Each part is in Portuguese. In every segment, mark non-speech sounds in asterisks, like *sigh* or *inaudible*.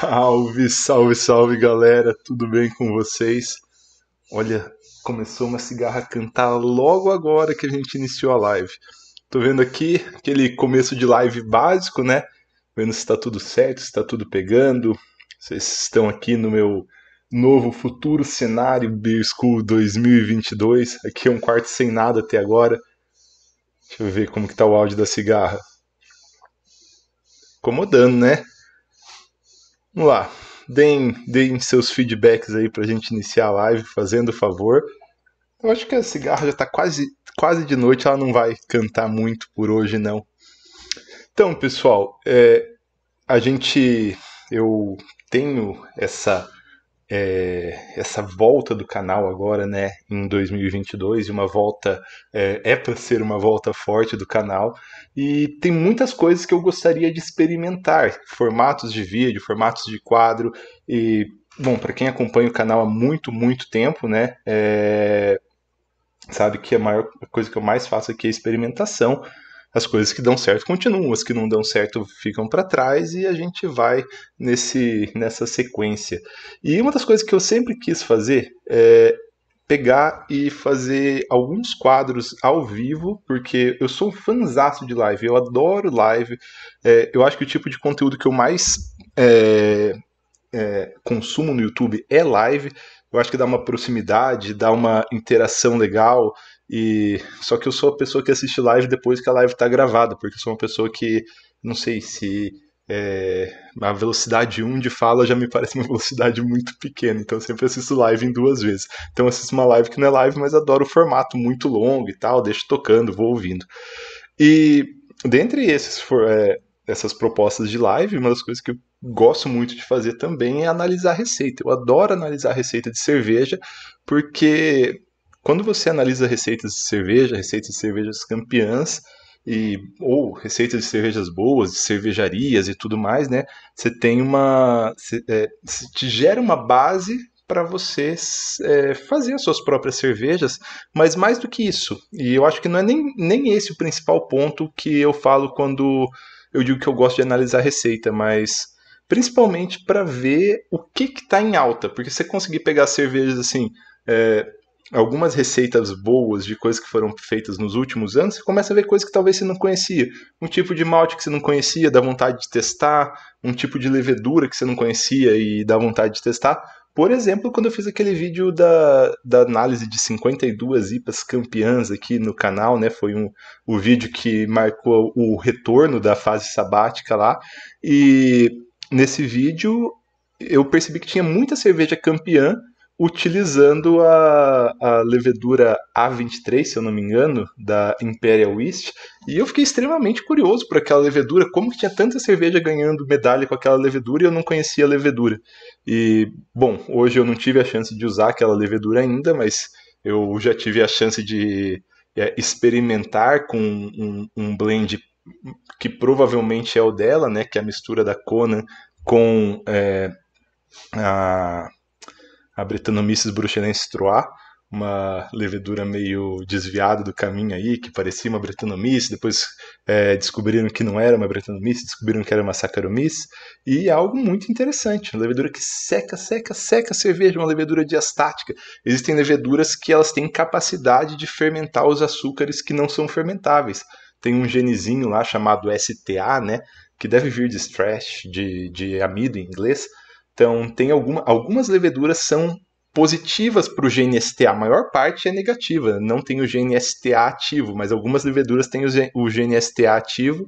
Salve, salve, salve galera, tudo bem com vocês? Olha, começou uma cigarra a cantar logo agora que a gente iniciou a live. Tô vendo aqui aquele começo de live básico, né? Vendo se tá tudo certo, se tá tudo pegando. Vocês estão aqui no meu novo futuro cenário Beer School 2022. Aqui é um quarto sem nada até agora. Deixa eu ver como que tá o áudio da cigarra. Incomodando, né? Vamos lá. Deem, deem seus feedbacks aí pra gente iniciar a live, fazendo favor. Eu acho que a cigarra já tá quase, quase de noite, ela não vai cantar muito por hoje, não. Então, pessoal, é, a gente. Eu tenho essa é, essa volta do canal agora, né, em 2022, e uma volta é, é para ser uma volta forte do canal. E tem muitas coisas que eu gostaria de experimentar, formatos de vídeo, formatos de quadro. E bom, para quem acompanha o canal há muito, muito tempo, né, é, sabe que a maior coisa que eu mais faço aqui é experimentação as coisas que dão certo continuam, as que não dão certo ficam para trás e a gente vai nesse, nessa sequência. E uma das coisas que eu sempre quis fazer é pegar e fazer alguns quadros ao vivo, porque eu sou um fanzaço de live, eu adoro live, é, eu acho que o tipo de conteúdo que eu mais é, é, consumo no YouTube é live, eu acho que dá uma proximidade, dá uma interação legal, e só que eu sou a pessoa que assiste live depois que a live está gravada, porque eu sou uma pessoa que não sei se é, a velocidade 1 de fala já me parece uma *laughs* velocidade muito pequena, então eu sempre assisto live em duas vezes. Então eu assisto uma live que não é live, mas adoro o formato muito longo e tal, deixo tocando, vou ouvindo. E dentre esses, é, essas propostas de live, uma das coisas que eu gosto muito de fazer também é analisar receita. Eu adoro analisar receita de cerveja, porque quando você analisa receitas de cerveja, receitas de cervejas campeãs, e, ou receitas de cervejas boas, de cervejarias e tudo mais, né? Você tem uma. Cê, é, te gera uma base para você é, fazer as suas próprias cervejas, mas mais do que isso, e eu acho que não é nem, nem esse o principal ponto que eu falo quando eu digo que eu gosto de analisar receita, mas principalmente para ver o que está em alta, porque você conseguir pegar cervejas assim. É, algumas receitas boas de coisas que foram feitas nos últimos anos, você começa a ver coisas que talvez você não conhecia. Um tipo de malte que você não conhecia, dá vontade de testar. Um tipo de levedura que você não conhecia e dá vontade de testar. Por exemplo, quando eu fiz aquele vídeo da, da análise de 52 IPAs campeãs aqui no canal, né? Foi um, o vídeo que marcou o retorno da fase sabática lá. E nesse vídeo eu percebi que tinha muita cerveja campeã utilizando a, a levedura A23, se eu não me engano, da Imperial East, e eu fiquei extremamente curioso por aquela levedura, como que tinha tanta cerveja ganhando medalha com aquela levedura e eu não conhecia a levedura. E, bom, hoje eu não tive a chance de usar aquela levedura ainda, mas eu já tive a chance de é, experimentar com um, um blend que provavelmente é o dela, né, que é a mistura da Conan com... É, a a Brettanomyces bruxellensis troá, uma levedura meio desviada do caminho aí, que parecia uma Brettanomyces, depois é, descobriram que não era uma Brettanomyces, descobriram que era uma Saccharomyces, e algo muito interessante, uma levedura que seca, seca, seca a cerveja, uma levedura diastática. Existem leveduras que elas têm capacidade de fermentar os açúcares que não são fermentáveis. Tem um genezinho lá chamado STA, né, que deve vir de stress, de, de amido em inglês, então, tem alguma, algumas leveduras são positivas para o GNSTA, a maior parte é negativa, não tem o GNSTA ativo, mas algumas leveduras têm o GNSTA ativo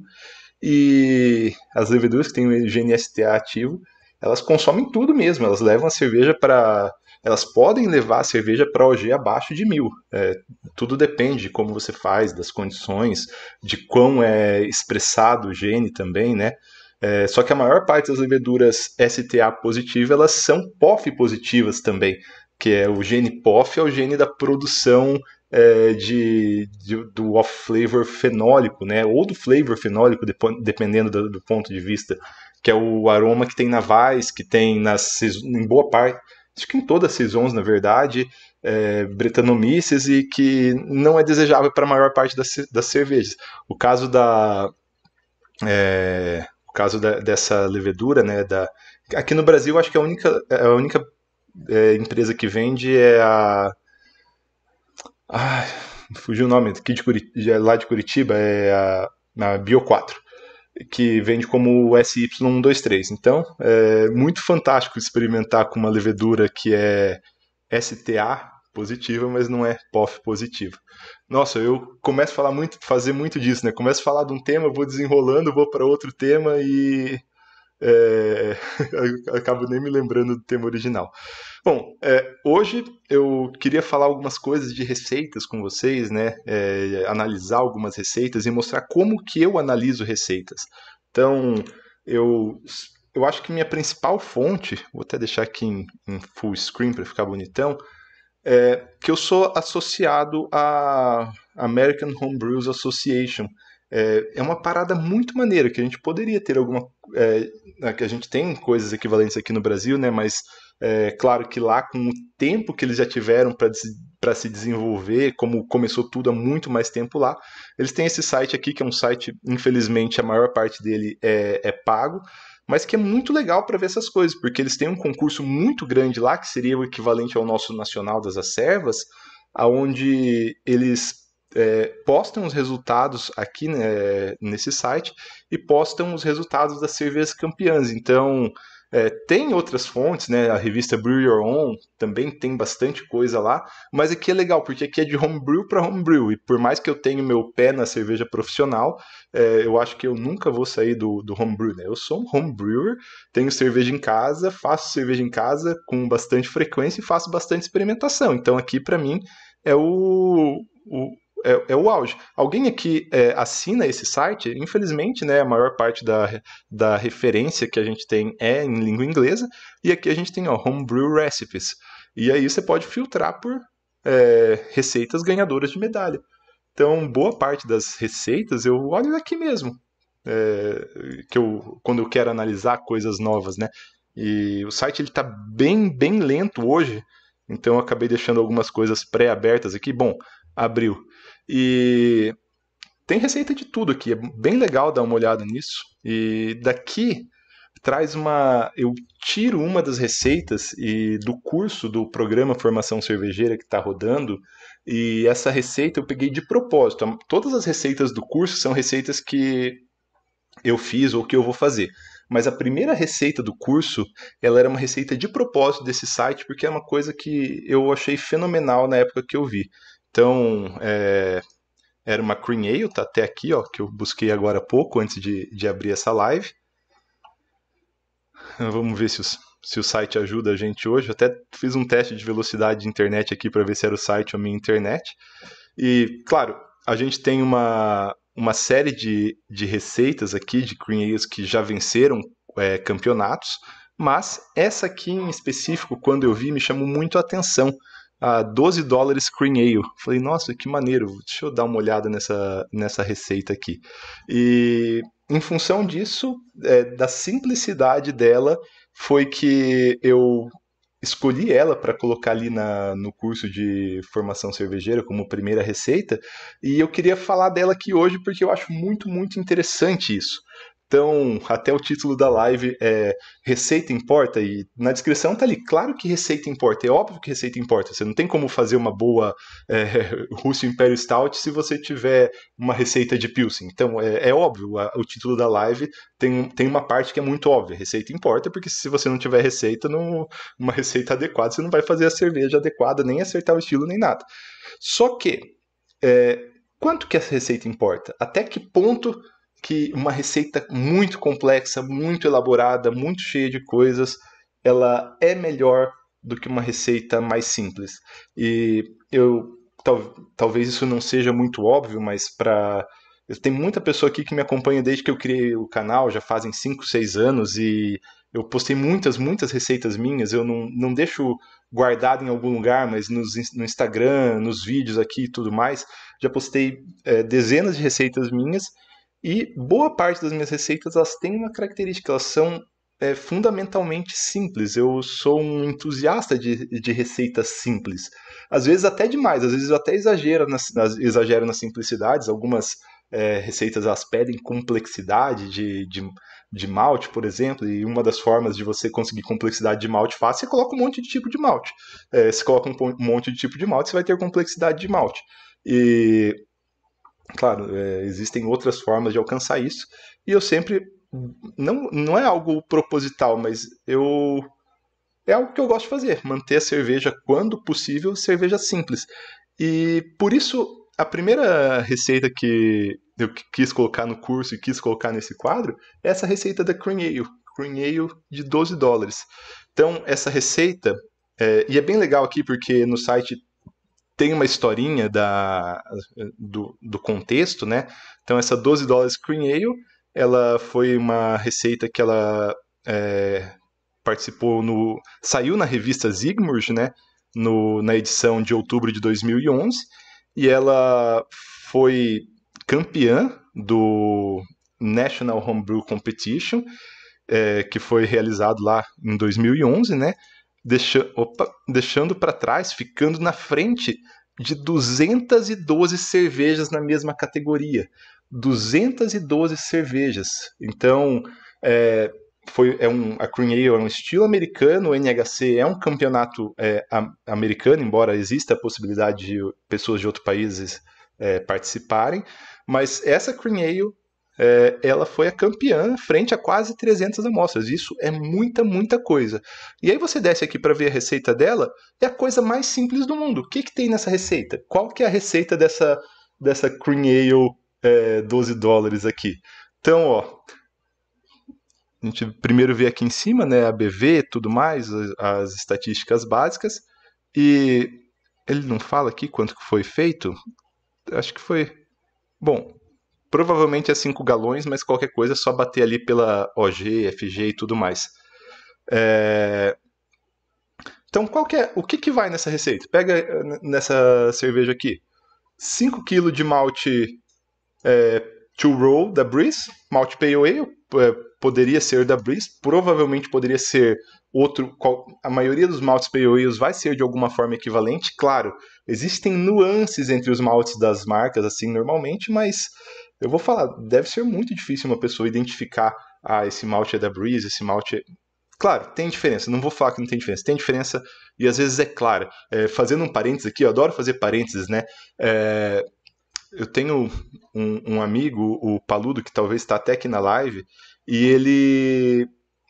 e as leveduras que têm o GNSTA ativo, elas consomem tudo mesmo, elas levam a cerveja para elas podem levar a cerveja para OG abaixo de mil. É, tudo depende de como você faz, das condições, de quão é expressado o gene também, né? É, só que a maior parte das leveduras STA positiva elas são POF positivas também, que é o gene POF, é o gene da produção é, de, de, do off-flavor fenólico, né? ou do flavor fenólico, dependendo do, do, ponto de vista, que é o aroma que tem na Vais, que tem nas, em boa parte, acho que em todas as saisons, na verdade, é, bretanomices e que não é desejável para a maior parte das, das cervejas. O caso da, é, o caso da, dessa levedura, né? Da... Aqui no Brasil, acho que a única, é, a única é, empresa que vende é a. Ai, fugiu o nome, aqui de Curitiba, lá de Curitiba, é a, a Bio4, que vende como SY123. Então, é muito fantástico experimentar com uma levedura que é STA, positiva, mas não é POF positiva. Nossa, eu começo a falar muito, fazer muito disso, né? Começo a falar de um tema, vou desenrolando, vou para outro tema e é, *laughs* acabo nem me lembrando do tema original. Bom, é, hoje eu queria falar algumas coisas de receitas com vocês, né? É, analisar algumas receitas e mostrar como que eu analiso receitas. Então, eu, eu acho que minha principal fonte, vou até deixar aqui em, em full screen para ficar bonitão, é, que eu sou associado à American Homebrews Association. É, é, uma parada muito maneira que a gente poderia ter alguma. É, né, que a gente tem coisas equivalentes aqui no Brasil, né? Mas é claro que lá, com o tempo que eles já tiveram para se desenvolver, como começou tudo há muito mais tempo lá, eles têm esse site aqui, que é um site, infelizmente, a maior parte dele é, é pago, mas que é muito legal para ver essas coisas, porque eles têm um concurso muito grande lá, que seria o equivalente ao nosso Nacional das Acervas, aonde eles é, postam os resultados aqui né, nesse site e postam os resultados das cervejas campeãs. Então, é, tem outras fontes, né? A revista Brew Your Own também tem bastante coisa lá, mas aqui é legal, porque aqui é de homebrew para homebrew, e por mais que eu tenha meu pé na cerveja profissional, é, eu acho que eu nunca vou sair do, do homebrew, né? Eu sou um homebrewer, tenho cerveja em casa, faço cerveja em casa com bastante frequência e faço bastante experimentação, então aqui para mim é o, o, é, é, o auge. Alguém aqui é, assina esse site? Infelizmente, né, a maior parte da, da referência que a gente tem é em língua inglesa, e aqui a gente tem ó, Homebrew Recipes. E aí você pode filtrar por é, receitas ganhadoras de medalha. Então, boa parte das receitas eu olho aqui mesmo, é, que eu, quando eu quero analisar coisas novas, né? E o site ele está bem, bem lento hoje, então eu acabei deixando algumas coisas pré-abertas aqui. Bom, abriu e tem receita de tudo aqui, é bem legal dar uma olhada nisso. E daqui traz uma. Eu tiro uma das receitas e do curso do programa Formação Cervejeira que está rodando. E essa receita eu peguei de propósito. Todas as receitas do curso são receitas que eu fiz ou que eu vou fazer. Mas a primeira receita do curso, ela era uma receita de propósito desse site, porque é uma coisa que eu achei fenomenal na época que eu vi. Então, é, era uma Cream Ale, tá até aqui, ó, que eu busquei agora há pouco, antes de, de abrir essa live. Vamos ver se, os, se o site ajuda a gente hoje. Eu até fiz um teste de velocidade de internet aqui para ver se era o site ou a minha internet. E, claro, a gente tem uma, uma série de, de receitas aqui de Cream Ales que já venceram é, campeonatos, mas essa aqui em específico, quando eu vi, me chamou muito a atenção a 12 dólares cream ale. Falei, nossa, que maneiro, deixa eu dar uma olhada nessa, nessa receita aqui. E em função disso, é, da simplicidade dela, foi que eu escolhi ela para colocar ali na, no curso de formação cervejeira como primeira receita, e eu queria falar dela aqui hoje porque eu acho muito, muito interessante isso. Então, até o título da live é Receita Importa, e na descrição tá ali, claro que receita importa, é óbvio que receita importa. Você não tem como fazer uma boa é, *laughs* Russo Império Stout se você tiver uma receita de Pilsen. Então, é, é óbvio, a, o título da live tem, tem uma parte que é muito óbvia, receita importa, porque se você não tiver receita, não, uma receita adequada, você não vai fazer a cerveja adequada, nem acertar o estilo, nem nada. Só que, é, quanto que essa receita importa? Até que ponto que uma receita muito complexa, muito elaborada, muito cheia de coisas, ela é melhor do que uma receita mais simples. E eu tal, talvez isso não seja muito óbvio, mas para tem muita pessoa aqui que me acompanha desde que eu criei o canal, já fazem 5, 6 anos, e eu postei muitas, muitas receitas minhas. Eu não, não deixo guardado em algum lugar, mas nos, no Instagram, nos vídeos aqui e tudo mais. Já postei é, dezenas de receitas minhas e boa parte das minhas receitas elas têm uma característica, elas são é, fundamentalmente simples. Eu sou um entusiasta de, de receitas simples. Às vezes até demais, às vezes até exagero nas, nas, exagero nas simplicidades. Algumas é, receitas elas pedem complexidade de, de, de malte, por exemplo, e uma das formas de você conseguir complexidade de malte fácil é coloca um monte de tipo de malte. É, se coloca um monte de tipo de malte, você vai ter complexidade de malte. E Claro, é, existem outras formas de alcançar isso, e eu sempre. Não, não é algo proposital, mas eu. É algo que eu gosto de fazer, manter a cerveja, quando possível, cerveja simples. E por isso, a primeira receita que eu quis colocar no curso e quis colocar nesse quadro é essa receita da Cream Ale, Cream Ale de 12 dólares. Então, essa receita, é, e é bem legal aqui porque no site tem uma historinha da, do, do contexto, né? Então essa 12 dólares Cream Ale, ela foi uma receita que ela é, participou no... Saiu na revista Zigmurg, né? No, na edição de outubro de 2011. E ela foi campeã do National Homebrew Competition, é, que foi realizado lá em 2011, né? deixa, opa, deixando para trás, ficando na frente de 212 cervejas na mesma categoria. 212 cervejas. Então, é, foi, é um, a Cream Ale é um estilo americano, o NHC é um campeonato é, americano, embora exista a possibilidade de pessoas de outros países é, participarem, mas essa Cream Ale é, ela foi a campeã frente a quase 300 amostras. Isso é muita, muita coisa. E aí você desce aqui para ver a receita dela, é a coisa mais simples do mundo. O que, que tem nessa receita? Qual que é a receita dessa, dessa Cream Ale é, 12 dólares aqui? Então, ó, a gente primeiro vê aqui em cima, né, a BV, tudo mais, as estatísticas básicas, e ele não fala aqui quanto que foi feito? Acho que foi... Bom, Provavelmente é 5 galões, mas qualquer coisa é só bater ali pela OG, FG e tudo mais. É... Então, qual que é, o que, que vai nessa receita? Pega eh, nessa cerveja aqui 5 kg de malte é, to roll da Breeze, malte pale é, poderia ser da Breeze, provavelmente poderia ser outro, qual, a maioria dos maltes pale vai ser de alguma forma equivalente, claro, existem nuances entre os maltes das marcas assim normalmente, mas eu vou falar, deve ser muito difícil uma pessoa identificar, ah, esse malte é da Breeze, esse malte é... Claro, tem diferença, não vou falar que não tem diferença, tem diferença e às vezes é clara. É, fazendo um parênteses aqui, eu adoro fazer parênteses, né? É, eu tenho um, um, amigo, o Paludo, que talvez está até aqui na live, e ele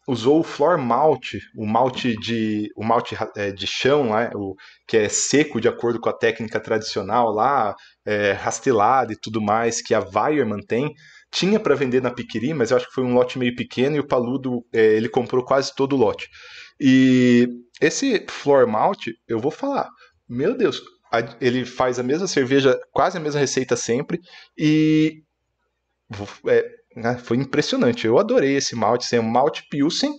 usou o floor malt, o malte de o malte é, de chão, né, o, que é seco de acordo com a técnica tradicional lá, é, rastelado e tudo mais que a Bayer mantém. Tinha para vender na Piquiri, mas eu acho que foi um lote meio pequeno e o Paludo é, ele comprou quase todo o lote. E esse floor malt, eu vou falar, meu Deus, ele faz a mesma cerveja, quase a mesma receita sempre e é, né? Foi impressionante. Eu adorei esse malte. Assim, é um malte Pilsen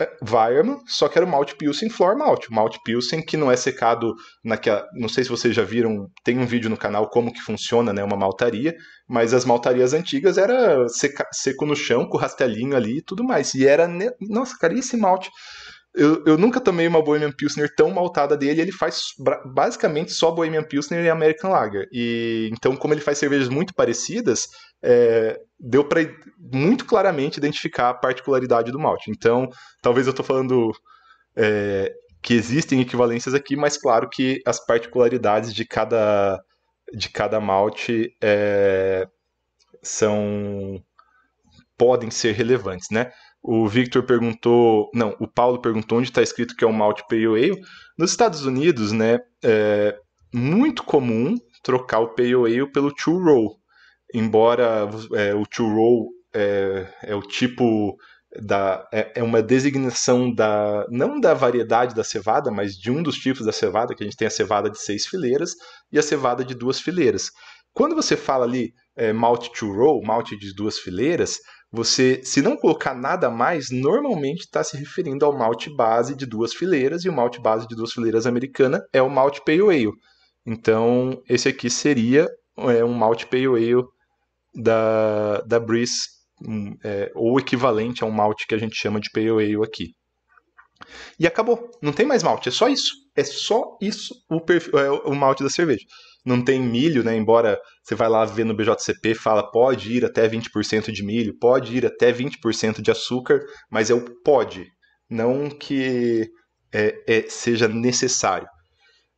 é, Weirman, só que era o malte Pilsen Floor Malte. O malte Pilsen que não é secado naquela... Não sei se vocês já viram, tem um vídeo no canal como que funciona né, uma maltaria, mas as maltarias antigas era seca, seco no chão, com rastelinho ali e tudo mais. E era... Nossa, cara, e esse malte... Eu, eu nunca tomei uma Bohemian Pilsner tão maltada dele. Ele faz basicamente só Bohemian Pilsner e American Lager. E então, como ele faz cervejas muito parecidas, é, deu para muito claramente identificar a particularidade do malte. Então, talvez eu estou falando é, que existem equivalências aqui, mas claro que as particularidades de cada de cada malte é, são podem ser relevantes, né? O Victor perguntou, não, o Paulo perguntou onde está escrito que é um malt pale ale. Nos Estados Unidos, né, é muito comum trocar o pale ale pelo two row, embora é, o two row é, é o tipo da é, é, uma designação da não da variedade da cevada, mas de um dos tipos da cevada que a gente tem a cevada de seis fileiras e a cevada de duas fileiras. Quando você fala ali é, mount to row, malte de duas fileiras, você, se não colocar nada mais, normalmente está se referindo ao malte base de duas fileiras, e o malte base de duas fileiras americana é o malte pale ale. Então, esse aqui seria é, um malte pale ale da, da Breeze, é, ou equivalente a um malte que a gente chama de pale ale aqui. E acabou, não tem mais malte, é só isso. É só isso o, perfil, é, o malte da cerveja não tem milho, né? Embora você vai lá ver no BJCP, fala pode ir até 20% de milho, pode ir até 20% de açúcar, mas é o pode, não que é, é, seja necessário.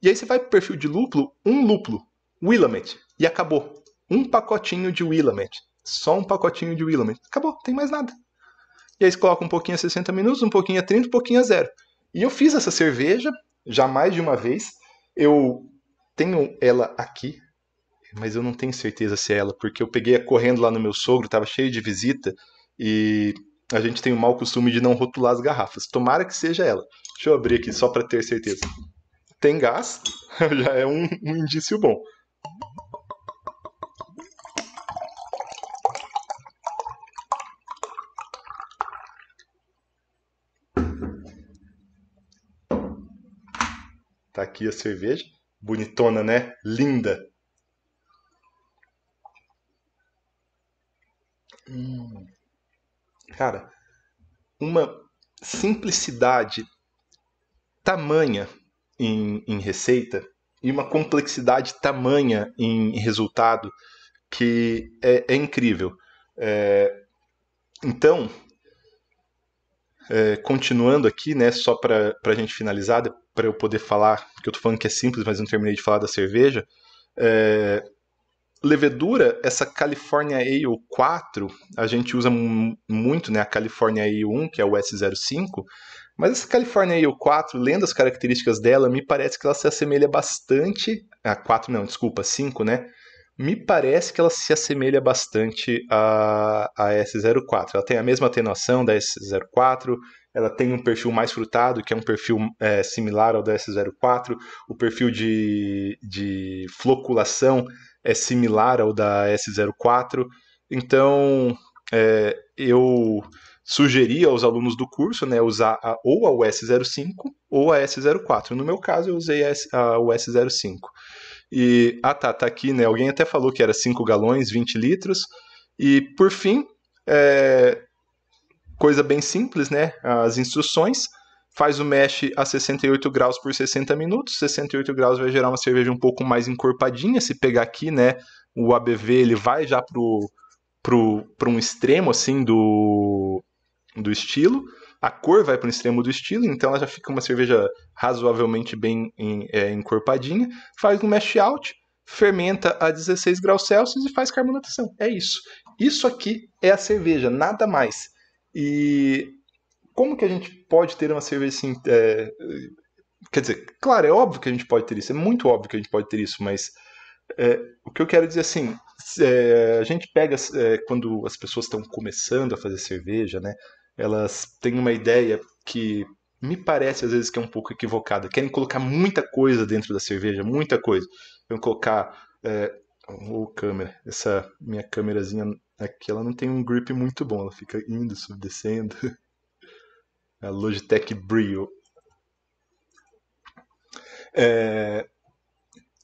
E aí você vai para o perfil de lúpulo, um lúpulo, Willamette, e acabou. Um pacotinho de Willamette, só um pacotinho de Willamette, acabou, não tem mais nada. E aí você coloca um pouquinho a 60 minutos, um pouquinho a 30, um pouquinho a zero. E eu fiz essa cerveja já mais de uma vez. Eu tenho ela aqui, mas eu não tenho certeza se é ela, porque eu peguei correndo lá no meu sogro, estava cheio de visita e a gente tem o mau costume de não rotular as garrafas. Tomara que seja ela. Deixa eu abrir aqui só para ter certeza. Tem gás, *laughs* já é um, um indício bom. Tá aqui a cerveja bonitona, né? Linda. Hum. Cara, uma simplicidade tamanha em, em, receita e uma complexidade tamanha em resultado que é, é incrível. É, então, é, continuando aqui, né, só para a gente finalizar, para eu poder falar, que eu tô falando que é simples, mas não terminei de falar da cerveja. É, levedura, essa California Ale 4, a gente usa muito, né, a California Ale 1, que é o S05, mas essa California Ale 4, lendo as características dela, me parece que ela se assemelha bastante, a ah, 4 não, desculpa, 5, né, me parece que ela se assemelha bastante à, a S04. Ela tem a mesma atenuação da S04, ela tem um perfil mais frutado, que é um perfil é, similar ao da S04, o perfil de, de floculação é similar ao da S04, então é, eu sugeri aos alunos do curso né, usar a, ou a US05 ou a S04. No meu caso, eu usei a US05. E, ah tá, tá aqui, né? Alguém até falou que era 5 galões, 20 litros. E, por fim, é, coisa bem simples, né? As instruções. Faz o mash a 68 graus por 60 minutos. 68 graus vai gerar uma cerveja um pouco mais encorpadinha. Se pegar aqui, né? O ABV ele vai já pro, pro, pro um extremo assim do, do estilo. A cor vai para o extremo do estilo, então ela já fica uma cerveja razoavelmente bem é, encorpadinha. Faz um mash out, fermenta a 16 graus Celsius e faz carbonatação. É isso. Isso aqui é a cerveja, nada mais. E como que a gente pode ter uma cerveja assim? É, quer dizer, claro, é óbvio que a gente pode ter isso, é muito óbvio que a gente pode ter isso, mas é, o que eu quero dizer assim, é, a gente pega é, quando as pessoas estão começando a fazer cerveja, né? Elas têm uma ideia que me parece às vezes que é um pouco equivocada. Querem colocar muita coisa dentro da cerveja, muita coisa. Vão colocar é, oh, câmera, essa minha câmerazinha aqui é que ela não tem um grip muito bom, ela fica indo, subdescendo. *laughs* a Logitech Brio. É...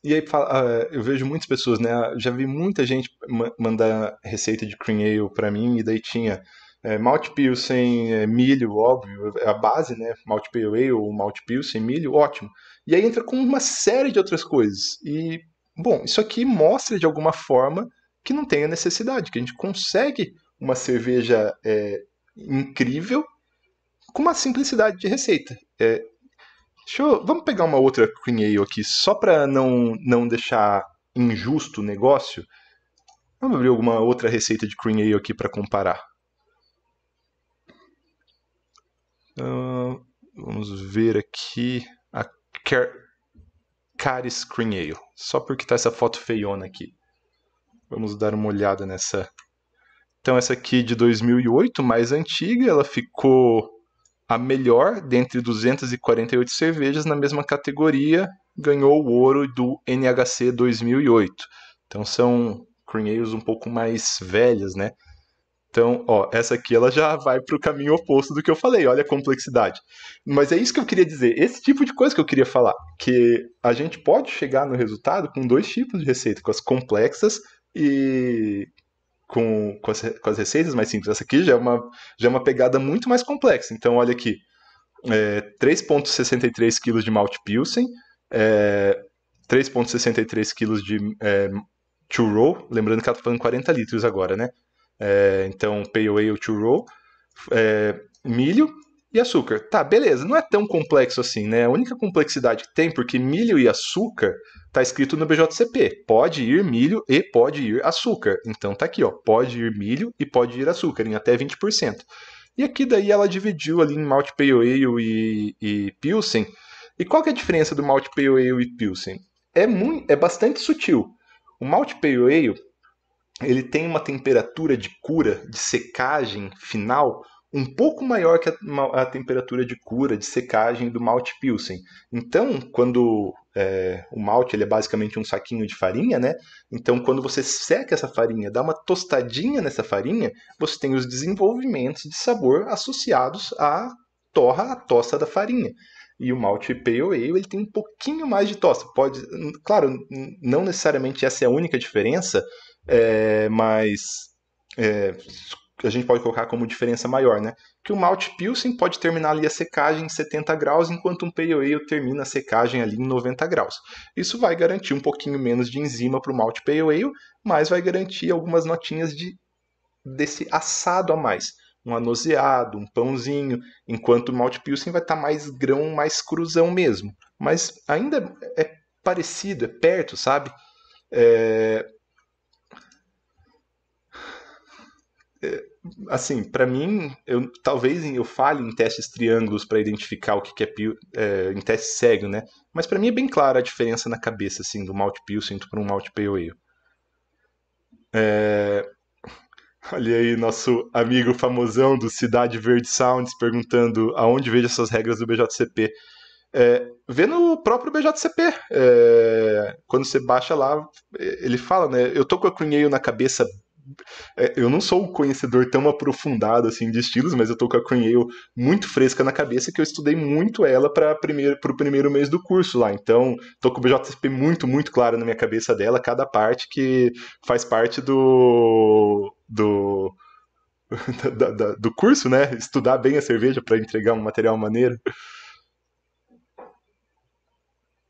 E aí ah, eu vejo muitas pessoas, né? Ah, já vi muita gente mandar receita de cream ale pra mim, e daí tinha é, malte pilsen, é, milho, óbvio, é a base, né? malt pale ale ou malt pilsen, milho, ótimo. E aí entra com uma série de outras coisas. E, bom, isso aqui mostra de alguma forma que não tenha necessidade, que a gente consegue uma cerveja é, incrível com uma simplicidade de receita. É, eu, vamos pegar uma outra Cream Ale aqui, só para não, não deixar injusto o negócio. Vamos abrir alguma outra receita de Cream Ale aqui para comparar. Uh, vamos ver aqui a Car Caris Cream Ale, só porque tá essa foto feiona aqui. Vamos dar uma olhada nessa. Então, essa aqui de 2008, mais antiga, ela ficou a melhor dentre 248 cervejas na mesma categoria, ganhou o ouro do NHC 2008. Então, são cream um pouco mais velhas, né? Então, ó, essa aqui ela já vai para o caminho oposto do que eu falei, olha a complexidade. Mas é isso que eu queria dizer, esse tipo de coisa que eu queria falar, que a gente pode chegar no resultado com dois tipos de receita, com as complexas e com, com, as, com as receitas mais simples. Essa aqui já é, uma, já é uma pegada muito mais complexa. Então, olha aqui, é, 3,63 kg de malt Pilsen, é, 3,63 kg de é, two roll, lembrando que ela está falando 40 litros agora, né? É, então, pale ale two roll, é, milho, e açúcar. Tá, beleza, não é tão complexo assim, né? A única complexidade que tem, porque milho e açúcar tá escrito no BJCP. Pode ir milho e pode ir açúcar. Então tá aqui, ó. Pode ir milho e pode ir açúcar, em até 20%. E aqui daí ela dividiu ali em malte pale ale e, e pilsen. E qual que é a diferença do malte pale ale e pilsen? É, muito, é bastante sutil. O malte pale ale, ele tem uma temperatura de cura, de secagem final um pouco maior que a, a, temperatura de cura, de secagem do malte Pilsen. Então, quando é, o malte ele é basicamente um saquinho de farinha, né? Então, quando você seca essa farinha, dá uma tostadinha nessa farinha, você tem os desenvolvimentos de sabor associados à torra, à tosta da farinha. E o malte pale ale ele tem um pouquinho mais de tosta. Pode, claro, não necessariamente essa é a única diferença, é, mas é, que a gente pode colocar como diferença maior, né? Que o malte pilsen pode terminar ali a secagem em 70 graus, enquanto um pale ale termina a secagem ali em 90 graus. Isso vai garantir um pouquinho menos de enzima para o malte pale ale, mas vai garantir algumas notinhas de desse assado a mais, um anoseado, um pãozinho, enquanto o malte pilsen vai estar tá mais grão, mais cruzão mesmo. Mas ainda é parecido, é perto, sabe? É... É, assim, para mim, eu, talvez eu fale em testes triângulos para identificar o que é, é em teste cego, né? Mas para mim é bem clara a diferença na cabeça, assim, do Malt Pilsen para um Malt Pale Ale. É... *laughs* Olha aí nosso amigo famosão do Cidade Verde Sounds perguntando aonde vejo essas regras do BJCP. É, vê no próprio BJCP. É, quando você baixa lá, ele fala, né? Eu tô com a Cunheio na cabeça é, eu não sou um conhecedor tão aprofundado assim de estilos, mas eu tô com a Cornel muito fresca na cabeça que eu estudei muito ela para primeiro primeiro mês do curso lá. Então, tô com o BJCP muito muito claro na minha cabeça dela, cada parte que faz parte do do *laughs* da, da, do curso, né? Estudar bem a cerveja para entregar um material maneiro.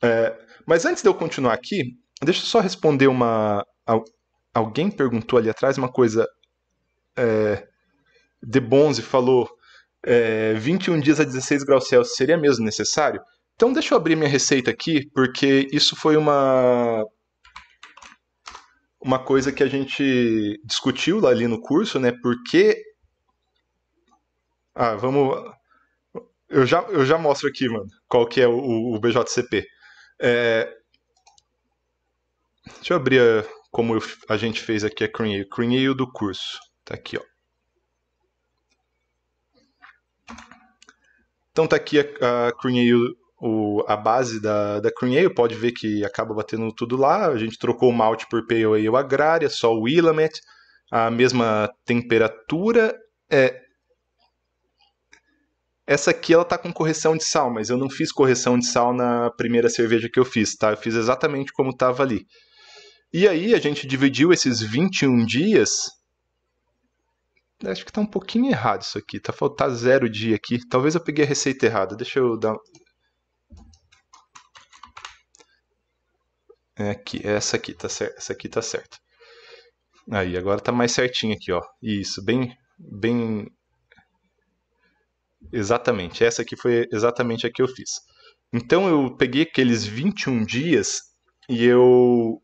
É, mas antes de eu continuar aqui, deixa eu só responder uma, alguém perguntou ali atrás uma coisa. É, De Bonzi falou é, 21 dias a 16 graus Celsius seria mesmo necessário? Então deixa eu abrir minha receita aqui, porque isso foi uma uma coisa que a gente discutiu lá ali no curso, né? Porque ah, vamos eu já, eu já mostro aqui, mano, qual que é o, o BJCP. É... Deixa eu abrir a como eu, a gente fez aqui a Creneo, Creneo do curso. Tá aqui, ó. Então tá aqui a, a o, a base da, da pode ver que acaba batendo tudo lá. A gente trocou o malte por Pale Ale Agrária, só o Willamette, a mesma temperatura. É, essa aqui ela tá com correção de sal, mas eu não fiz correção de sal na primeira cerveja que eu fiz, tá? Eu fiz exatamente como estava ali. E aí a gente dividiu esses 21 dias. Acho que tá um pouquinho errado isso aqui. Tá faltando tá zero dia aqui. Talvez eu peguei a receita errada. Deixa eu dar. É aqui, é essa aqui tá certo, essa aqui tá certo. Aí, agora tá mais certinho aqui, ó. Isso, bem bem exatamente. Essa aqui foi exatamente a que eu fiz. Então eu peguei aqueles 21 dias e eu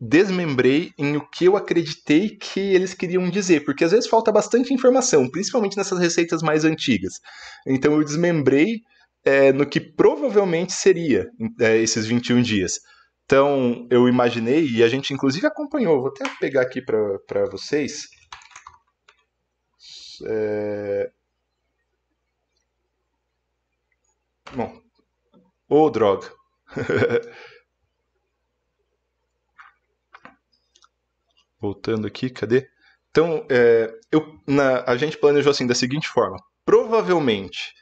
desmembrei em o que eu acreditei que eles queriam dizer, porque às vezes falta bastante informação, principalmente nessas receitas mais antigas. Então eu desmembrei é, no que provavelmente seria é, esses 21 dias. Então eu imaginei, e a gente inclusive acompanhou, vou até pegar aqui para vocês. É... Bom, ô droga. *laughs* Voltando aqui, cadê? Então, é, eu, na, a gente planejou assim da seguinte forma: provavelmente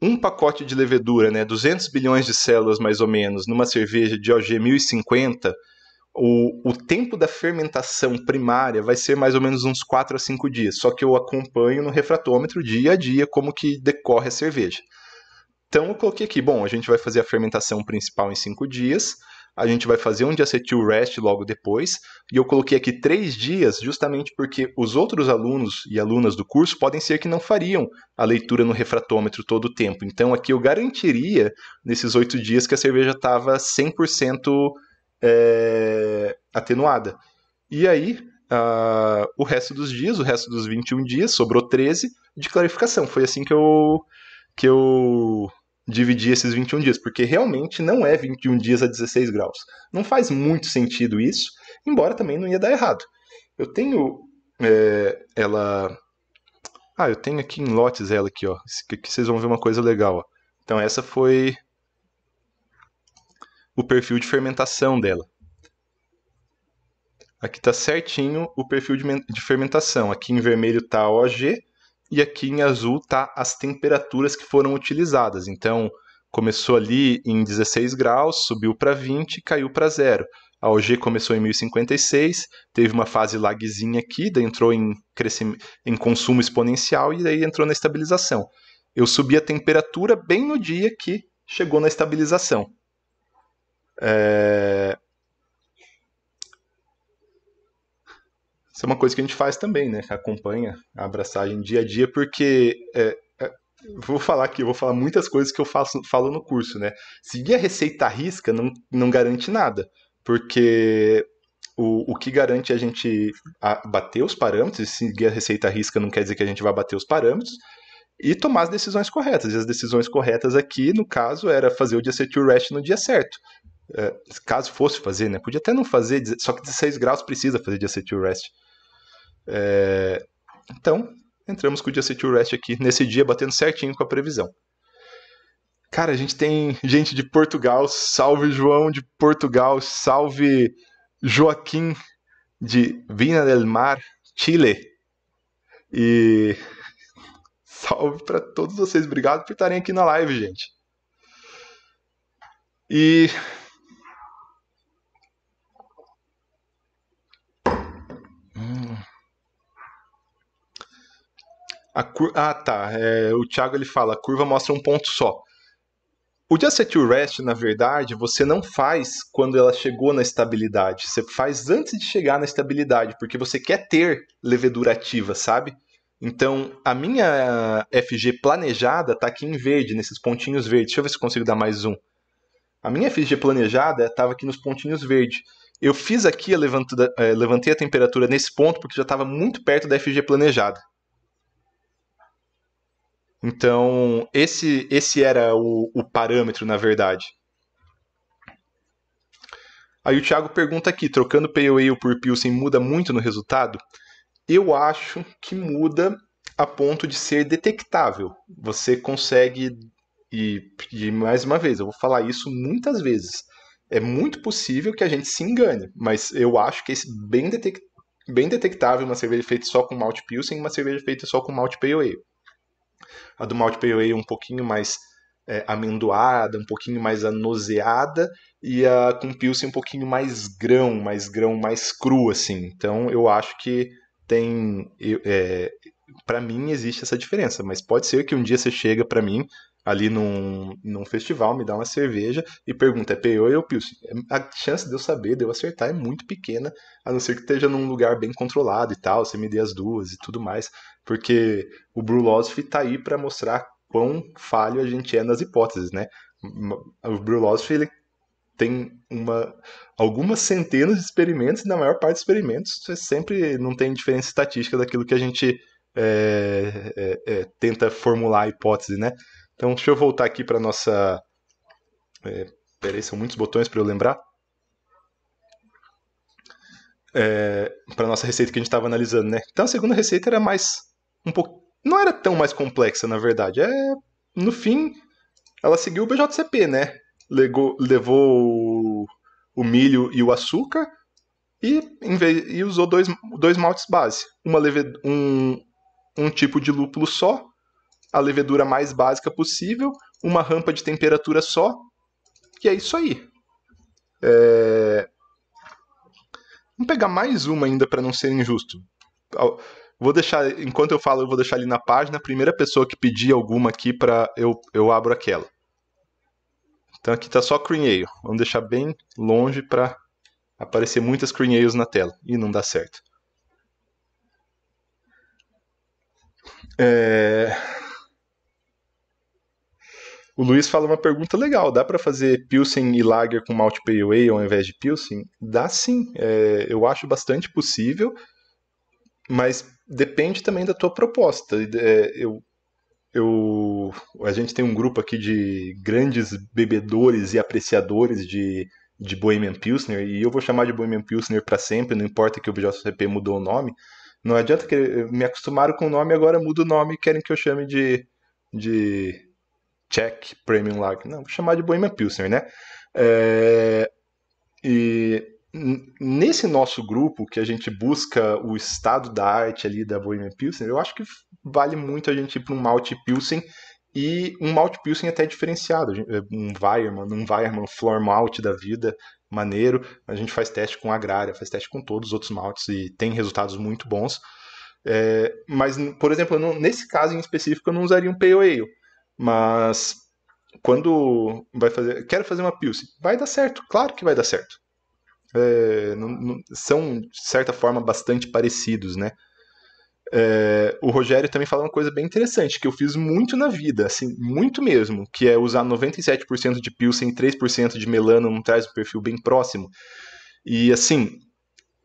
um pacote de levedura, né, 200 bilhões de células mais ou menos, numa cerveja de OG 1050, o, o tempo da fermentação primária vai ser mais ou menos uns 4 a 5 dias, só que eu acompanho no refratômetro dia a dia como que decorre a cerveja. Então eu coloquei aqui, bom, a gente vai fazer a fermentação principal em 5 dias, a gente vai fazer um de acetil rest logo depois, e eu coloquei aqui três dias justamente porque os outros alunos e alunas do curso podem ser que não fariam a leitura no refratômetro todo o tempo. Então aqui eu garantiria, nesses oito dias, que a cerveja estava 100% é, atenuada. E aí, uh, o resto dos dias, o resto dos 21 dias, sobrou 13 de clarificação. Foi assim que eu, que eu dividir esses 21 dias, porque realmente não é 21 dias a 16 graus. Não faz muito sentido isso, embora também não ia dar errado. Eu tenho é, ela. Ah, eu tenho aqui em lotes ela aqui, ó. Aqui vocês vão ver uma coisa legal, ó. Então essa foi o perfil de fermentação dela. Aqui está certinho o perfil de, de, fermentação. Aqui em vermelho está OG, e aqui em azul tá as temperaturas que foram utilizadas. Então, começou ali em 16 graus, subiu para 20, caiu para zero. A OG começou em 1056, teve uma fase lagzinha aqui, entrou em, em consumo exponencial e aí entrou na estabilização. Eu subi a temperatura bem no dia que chegou na estabilização. É... Isso é uma coisa que a gente faz também, né? Acompanha a abraçagem dia a dia, porque é, é, vou falar aqui, vou falar muitas coisas que eu faço, falo no curso, né? Seguir a receita à risca não, não garante nada, porque o, o que garante é a gente bater os parâmetros, e seguir a receita à risca não quer dizer que a gente vai bater os parâmetros, e tomar as decisões corretas. E as decisões corretas aqui, no caso, era fazer o dia acetil rest no dia certo. É, caso fosse fazer, né? Podia até não fazer, só que 16 graus precisa fazer dia acetil rest. É... Então, entramos com o dia City Rest aqui nesse dia, batendo certinho com a previsão. Cara, a gente tem gente de Portugal, salve João de Portugal, salve Joaquim de Vina del Mar, Chile. E *laughs* salve para todos vocês, obrigado por estarem aqui na live, gente. E Cur... Ah, tá. É, o Thiago ele fala, a curva mostra um ponto só. O Set acetil rest, na verdade, você não faz quando ela chegou na estabilidade. Você faz antes de chegar na estabilidade, porque você quer ter levedura ativa, sabe? Então, a minha FG planejada está aqui em verde, nesses pontinhos verdes. Deixa eu ver se eu consigo dar mais um. A minha FG planejada estava aqui nos pontinhos verdes. Eu fiz aqui, eh, levantei a temperatura nesse ponto, porque já estava muito perto da FG planejada. Então, esse, esse era o, o parâmetro, na verdade. Aí o Thiago pergunta aqui, trocando Pale Ale por Pilsen muda muito no resultado? Eu acho que muda a ponto de ser detectável. Você consegue, e, e, mais uma vez, eu vou falar isso muitas vezes. É muito possível que a gente se engane, mas eu acho que é bem, detect, bem detectável uma cerveja feita só com malte Pilsen e uma cerveja feita só com malte Pale a do malt pale ale um pouquinho mais é, amendoada, um pouquinho mais anoseada, e a com pilsen um pouquinho mais grão, mais grão, mais cru, assim. Então eu acho que tem... É, para mim existe essa diferença, mas pode ser que um dia você chega para mim ali num, num festival, me dá uma cerveja e pergunta, é PO ou Pilsen? É, a chance de eu saber, de eu acertar é muito pequena, a não ser que esteja num lugar bem controlado e tal, você me dê as duas e tudo mais, porque o Brulosophy está aí para mostrar quão falho a gente é nas hipóteses, né? O Brulosophy, ele tem uma, algumas centenas de experimentos, e na maior parte dos experimentos você sempre não tem diferença estatística daquilo que a gente é, é, é, tenta formular a hipótese, né? Então, deixa eu voltar aqui para nossa. É, peraí, são muitos botões para eu lembrar. É, para nossa receita que a gente estava analisando, né? Então, a segunda receita era mais. um pouco, Não era tão mais complexa, na verdade. É, no fim, ela seguiu o BJCP, né? Legou, levou o milho e o açúcar e, vez, e usou dois, dois maltes base. Uma leve, um, um tipo de lúpulo só a levedura mais básica possível, uma rampa de temperatura só, e é isso aí. É... Vamos pegar mais uma ainda para não ser injusto. Vou deixar, enquanto eu falo, eu vou deixar ali na página a primeira pessoa que pedir alguma aqui para eu, eu abro aquela. Então aqui tá só crenale. Vamos deixar bem longe para aparecer muitas crenales na tela e não dá certo. É... O Luiz fala uma pergunta legal: dá para fazer Pilsen e Lager com malt pale ale ao invés de Pilsen? Dá sim, é, eu acho bastante possível, mas depende também da tua proposta. É, eu, eu, a gente tem um grupo aqui de grandes bebedores e apreciadores de, de Bohemian Pilsner, e eu vou chamar de Bohemian Pilsner para sempre, não importa que o BJCP mudou o nome. Não adianta que me acostumaram com o nome, agora muda o nome e querem que eu chame de, de Czech Premium Lager. Não, vou chamar de Bohemian Pilsner, né? É, e nesse nosso grupo que a gente busca o estado da arte ali da Bohemian Pilsen, eu acho que vale muito a gente ir para um malte Pilsen e um malte Pilsen até diferenciado, é, um Weirman, um Weirman Floor Malt da vida, maneiro, a gente faz teste com Agrária, faz teste com todos os outros maltes e tem resultados muito bons, é, mas, por exemplo, nesse caso em específico eu não usaria um Pale Ale, mas quando vai fazer, quero fazer uma pilsen, vai dar certo, claro que vai dar certo. É, não, não, são de certa forma bastante parecidos, né? É, o Rogério também fala uma coisa bem interessante que eu fiz muito na vida, assim, muito mesmo, que é usar 97% de pilsen e 3% de melano, não traz um perfil bem próximo. E assim,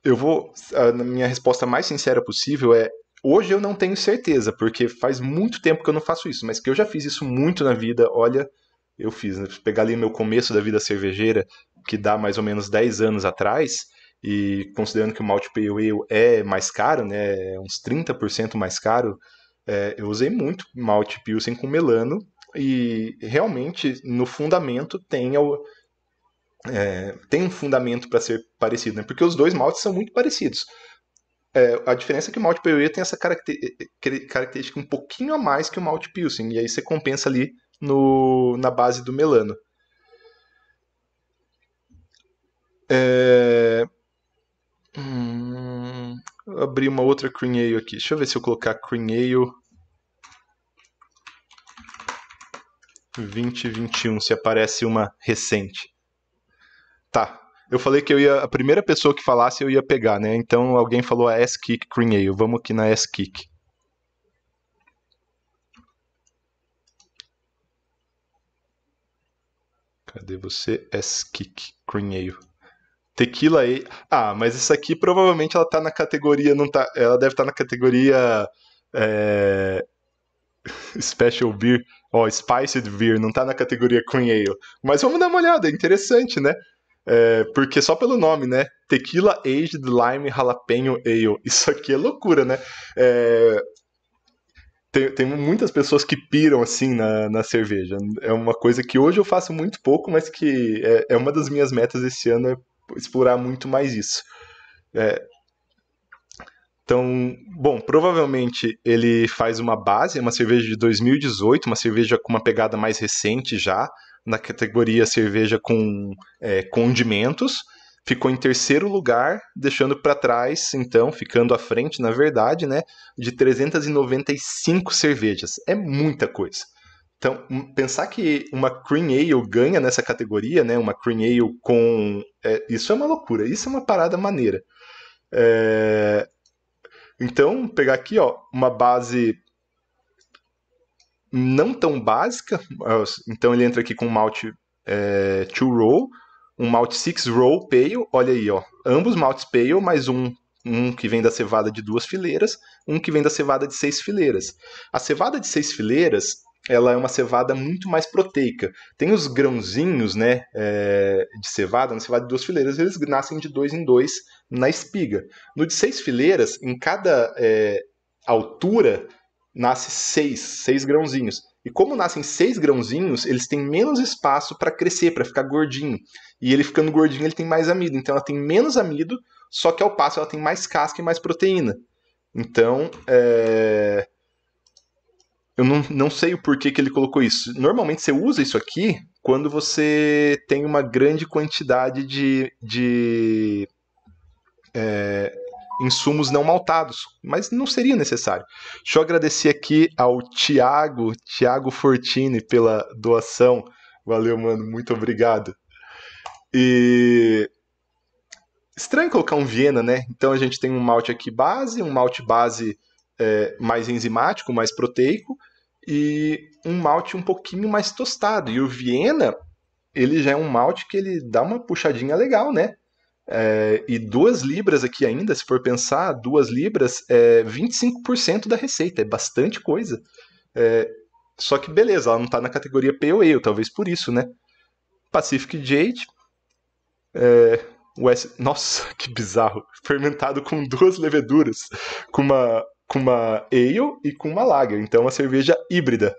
eu vou a minha resposta mais sincera possível é Hoje eu não tenho certeza, porque faz muito tempo que eu não faço isso, mas que eu já fiz isso muito na vida, olha, eu fiz. Né? Pegar ali meu começo da vida cervejeira, que dá mais ou menos 10 anos atrás, e considerando que o malte pale ale é mais caro, né, é uns 30% mais caro, é, eu usei muito malte pilsen com melano, e realmente no fundamento tem o é, tem um fundamento para ser parecido, né? Porque os dois maltes são muito parecidos. É, a diferença é que o Malt pale ale tem essa é, é, característica um pouquinho a mais que o Malt pilsen, e aí você compensa ali no, na base do melano. É... Hum... Abri uma outra cream ale aqui. Deixa eu ver se eu colocar cream ale 2021, se aparece uma recente. Tá, eu falei que eu ia. A primeira pessoa que falasse eu ia pegar, né? Então alguém falou a S-Kick Cream Ale. Vamos aqui na S-Kick. Cadê você? S-Kick Cream Ale. Tequila Ale. Ah, mas essa aqui provavelmente ela tá na categoria. Não tá, ela deve estar tá na categoria. É... *laughs* Special Beer, ó, oh, Spiced Beer, não tá na categoria Cream Ale. Mas vamos dar uma olhada, é interessante, né? É, porque só pelo nome, né? Tequila Aged Lime Jalapeno Ale. Isso aqui é loucura, né? É, tem, tem, muitas pessoas que piram assim na, na cerveja. É uma coisa que hoje eu faço muito pouco, mas que é, é uma das minhas metas esse ano é explorar muito mais isso. É, então, bom, provavelmente ele faz uma base, é uma cerveja de 2018, uma cerveja com uma pegada mais recente já na categoria cerveja com é, condimentos. Ficou em terceiro lugar, deixando para trás, então, ficando à frente, na verdade, né, de 395 cervejas. É muita coisa. Então, hum, pensar que uma Cream Ale ganha nessa categoria, né, uma Cream Ale com. É, isso é uma loucura, isso é uma parada maneira. É... Então, pegar aqui, ó, uma base não tão básica. Então ele entra aqui com um malte é, two row, um malte six row pale. Olha aí, ó, ambos maltes pale, mais um um que vem da cevada de duas fileiras, um que vem da cevada de seis fileiras. A cevada de seis fileiras ela é uma cevada muito mais proteica. Tem os grãozinhos né, é, de cevada, na cevada de duas fileiras, eles nascem de dois em dois na espiga. No de seis fileiras, em cada é, altura nasce seis, seis grãozinhos. E como nascem seis grãozinhos, eles têm menos espaço para crescer, para ficar gordinho. E ele ficando gordinho, ele tem mais amido. Então ela tem menos amido, só que ao passo ela tem mais casca e mais proteína. Então, é... eu não, não sei o porquê que ele colocou isso. Normalmente você usa isso aqui quando você tem uma grande quantidade de, de é, insumos não maltados, mas não seria necessário. Deixa eu agradecer aqui ao Tiago, Tiago Fortini, pela doação. Valeu, mano, muito obrigado. E estranho colocar um Viena, né? Então a gente tem um malte aqui base, um malte base é, mais enzimático, mais proteico e um malte um pouquinho mais tostado. E o Viena, ele já é um malte que ele dá uma puxadinha legal, né? É, e duas libras aqui ainda, se for pensar, duas libras é 25% da receita, é bastante coisa. É, só que beleza, ela não está na categoria POE, talvez por isso, né? Pacific Jade, é, nossa, *laughs* que bizarro, fermentado com duas leveduras, com uma, com uma ale e com uma lager, então uma cerveja híbrida.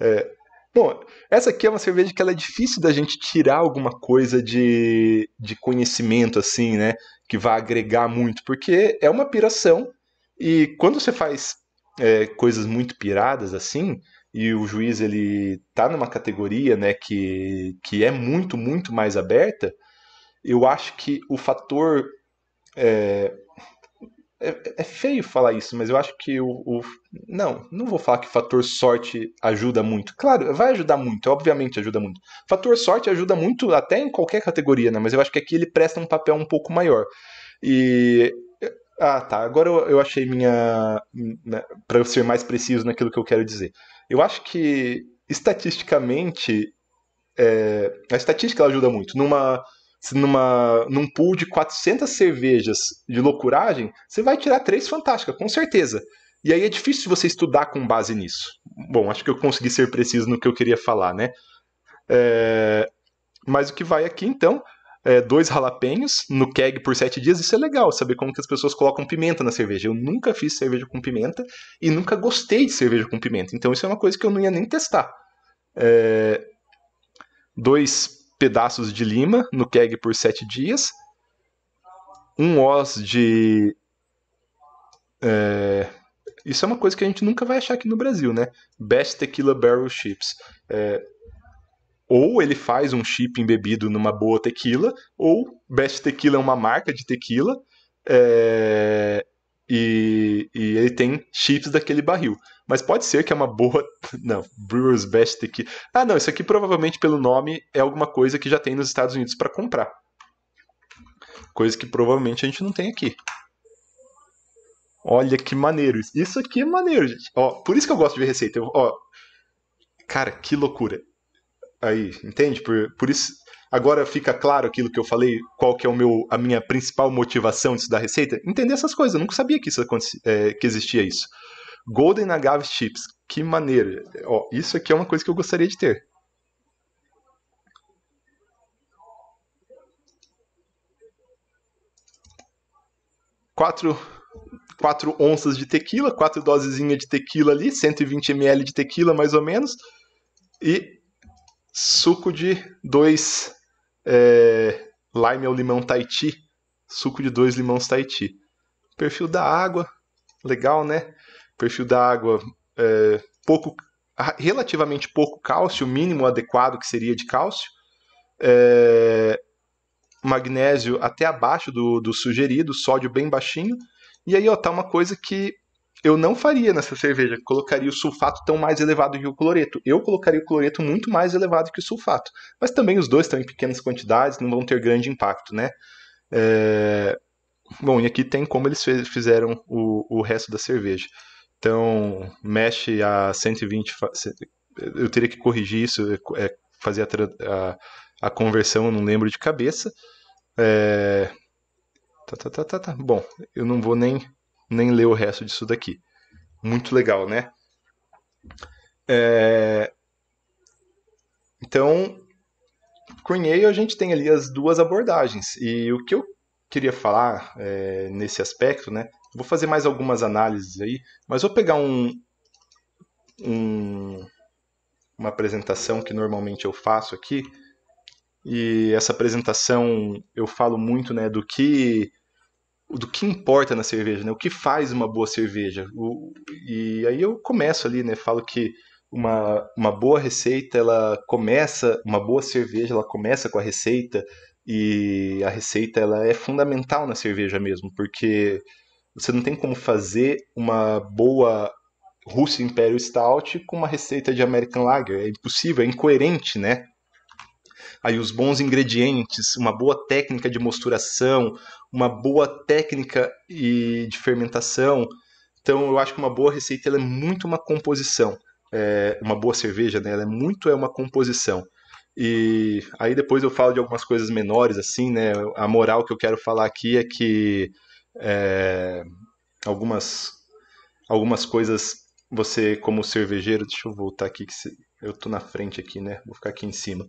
É, Bom, essa aqui é uma cerveja que ela é difícil da gente tirar alguma coisa de, de conhecimento, assim, né? Que vai agregar muito, porque é uma piração. E quando você faz é, coisas muito piradas, assim, e o juiz ele tá numa categoria, né, que, que é muito, muito mais aberta, eu acho que o fator é, é, é feio falar isso, mas eu acho que o, o, Não, não vou falar que fator sorte ajuda muito. Claro, vai ajudar muito, obviamente ajuda muito. Fator sorte ajuda muito até em qualquer categoria, né? Mas eu acho que aqui ele presta um papel um pouco maior. E ah, tá. Agora eu, eu achei minha. Né, para eu ser mais preciso naquilo que eu quero dizer. Eu acho que, estatisticamente, é, a estatística ajuda muito. Numa, numa, num pool de 400 cervejas de loucuragem, você vai tirar três fantásticas, com certeza. E aí é difícil você estudar com base nisso. Bom, acho que eu consegui ser preciso no que eu queria falar, né? É... Mas o que vai aqui, então, é dois jalapenhos no keg por sete dias, isso é legal, saber como que as pessoas colocam pimenta na cerveja. Eu nunca fiz cerveja com pimenta e nunca gostei de cerveja com pimenta. Então isso é uma coisa que eu não ia nem testar. É... Dois pedaços de lima no keg por sete dias, um os de. É, isso é uma coisa que a gente nunca vai achar aqui no Brasil, né? Best Tequila Barrel Chips. É, ou ele faz um chip embebido numa boa tequila, ou Best Tequila é uma marca de tequila. É, e, e, ele tem chips daquele barril. Mas pode ser que é uma boa. *laughs* Não, Brewer's Best aqui. Ah, não, isso aqui provavelmente pelo nome é alguma coisa que já tem nos Estados Unidos para comprar. Coisa que provavelmente a gente não tem aqui. Olha que maneiro. Isso aqui é maneiro, gente. Ó, por isso que eu gosto de ver receita. Eu, ó, cara, que loucura. Aí, entende? Por, por isso Agora fica claro aquilo que eu falei, qual que é o meu, a minha principal motivação de estudar receita? Entender essas coisas, eu nunca sabia que, isso é, que existia isso. Golden Agave Chips, que maneira. Ó, isso aqui é uma coisa que eu gostaria de ter. Quatro, quatro onças de tequila, quatro dosezinhas de tequila ali, 120 ml de tequila mais ou menos. E suco de dois é, lime é o limão Tahiti, suco de dois limões Tahiti. Perfil da água, legal, né? Perfil da água, é, pouco, relativamente pouco cálcio, o mínimo adequado que seria de cálcio. É, magnésio até abaixo do, do sugerido, sódio bem baixinho. E aí, ó, tá uma coisa que eu não faria nessa cerveja. Colocaria o sulfato tão mais elevado que o cloreto. Eu colocaria o cloreto muito mais elevado que o sulfato. Mas também os dois estão em pequenas quantidades, não vão ter grande impacto, né? É... Bom, e aqui tem como eles fizeram o, o resto da cerveja. Então, mexe a 120. Eu teria que corrigir isso, é, é fazer a, a, a, conversão, eu não lembro de cabeça. É... Tá, tá, tá, tá, tá. Bom, eu não vou nem nem ler o resto disso daqui. Muito legal, né? É... Então, com Yale a gente tem ali as duas abordagens. E o que eu queria falar é, nesse aspecto, né? Vou fazer mais algumas análises aí, mas vou pegar um, um, uma apresentação que normalmente eu faço aqui. E essa apresentação eu falo muito né, do que do que importa na cerveja, né? O que faz uma boa cerveja? O, e aí eu começo ali, né? Falo que uma, uma boa receita, ela começa, uma boa cerveja, ela começa com a receita e a receita ela é fundamental na cerveja mesmo, porque você não tem como fazer uma boa Russo Império Stout com uma receita de American Lager, é impossível, é incoerente, né? Aí os bons ingredientes, uma boa técnica de mosturação, uma boa técnica e de fermentação. Então, eu acho que uma boa receita é muito uma composição. É, uma boa cerveja, né? Ela é muito é uma composição. E aí depois eu falo de algumas coisas menores, assim, né? A moral que eu quero falar aqui é que é, algumas, algumas coisas você, como cervejeiro, deixa eu voltar aqui, que eu tô na frente aqui, né? Vou ficar aqui em cima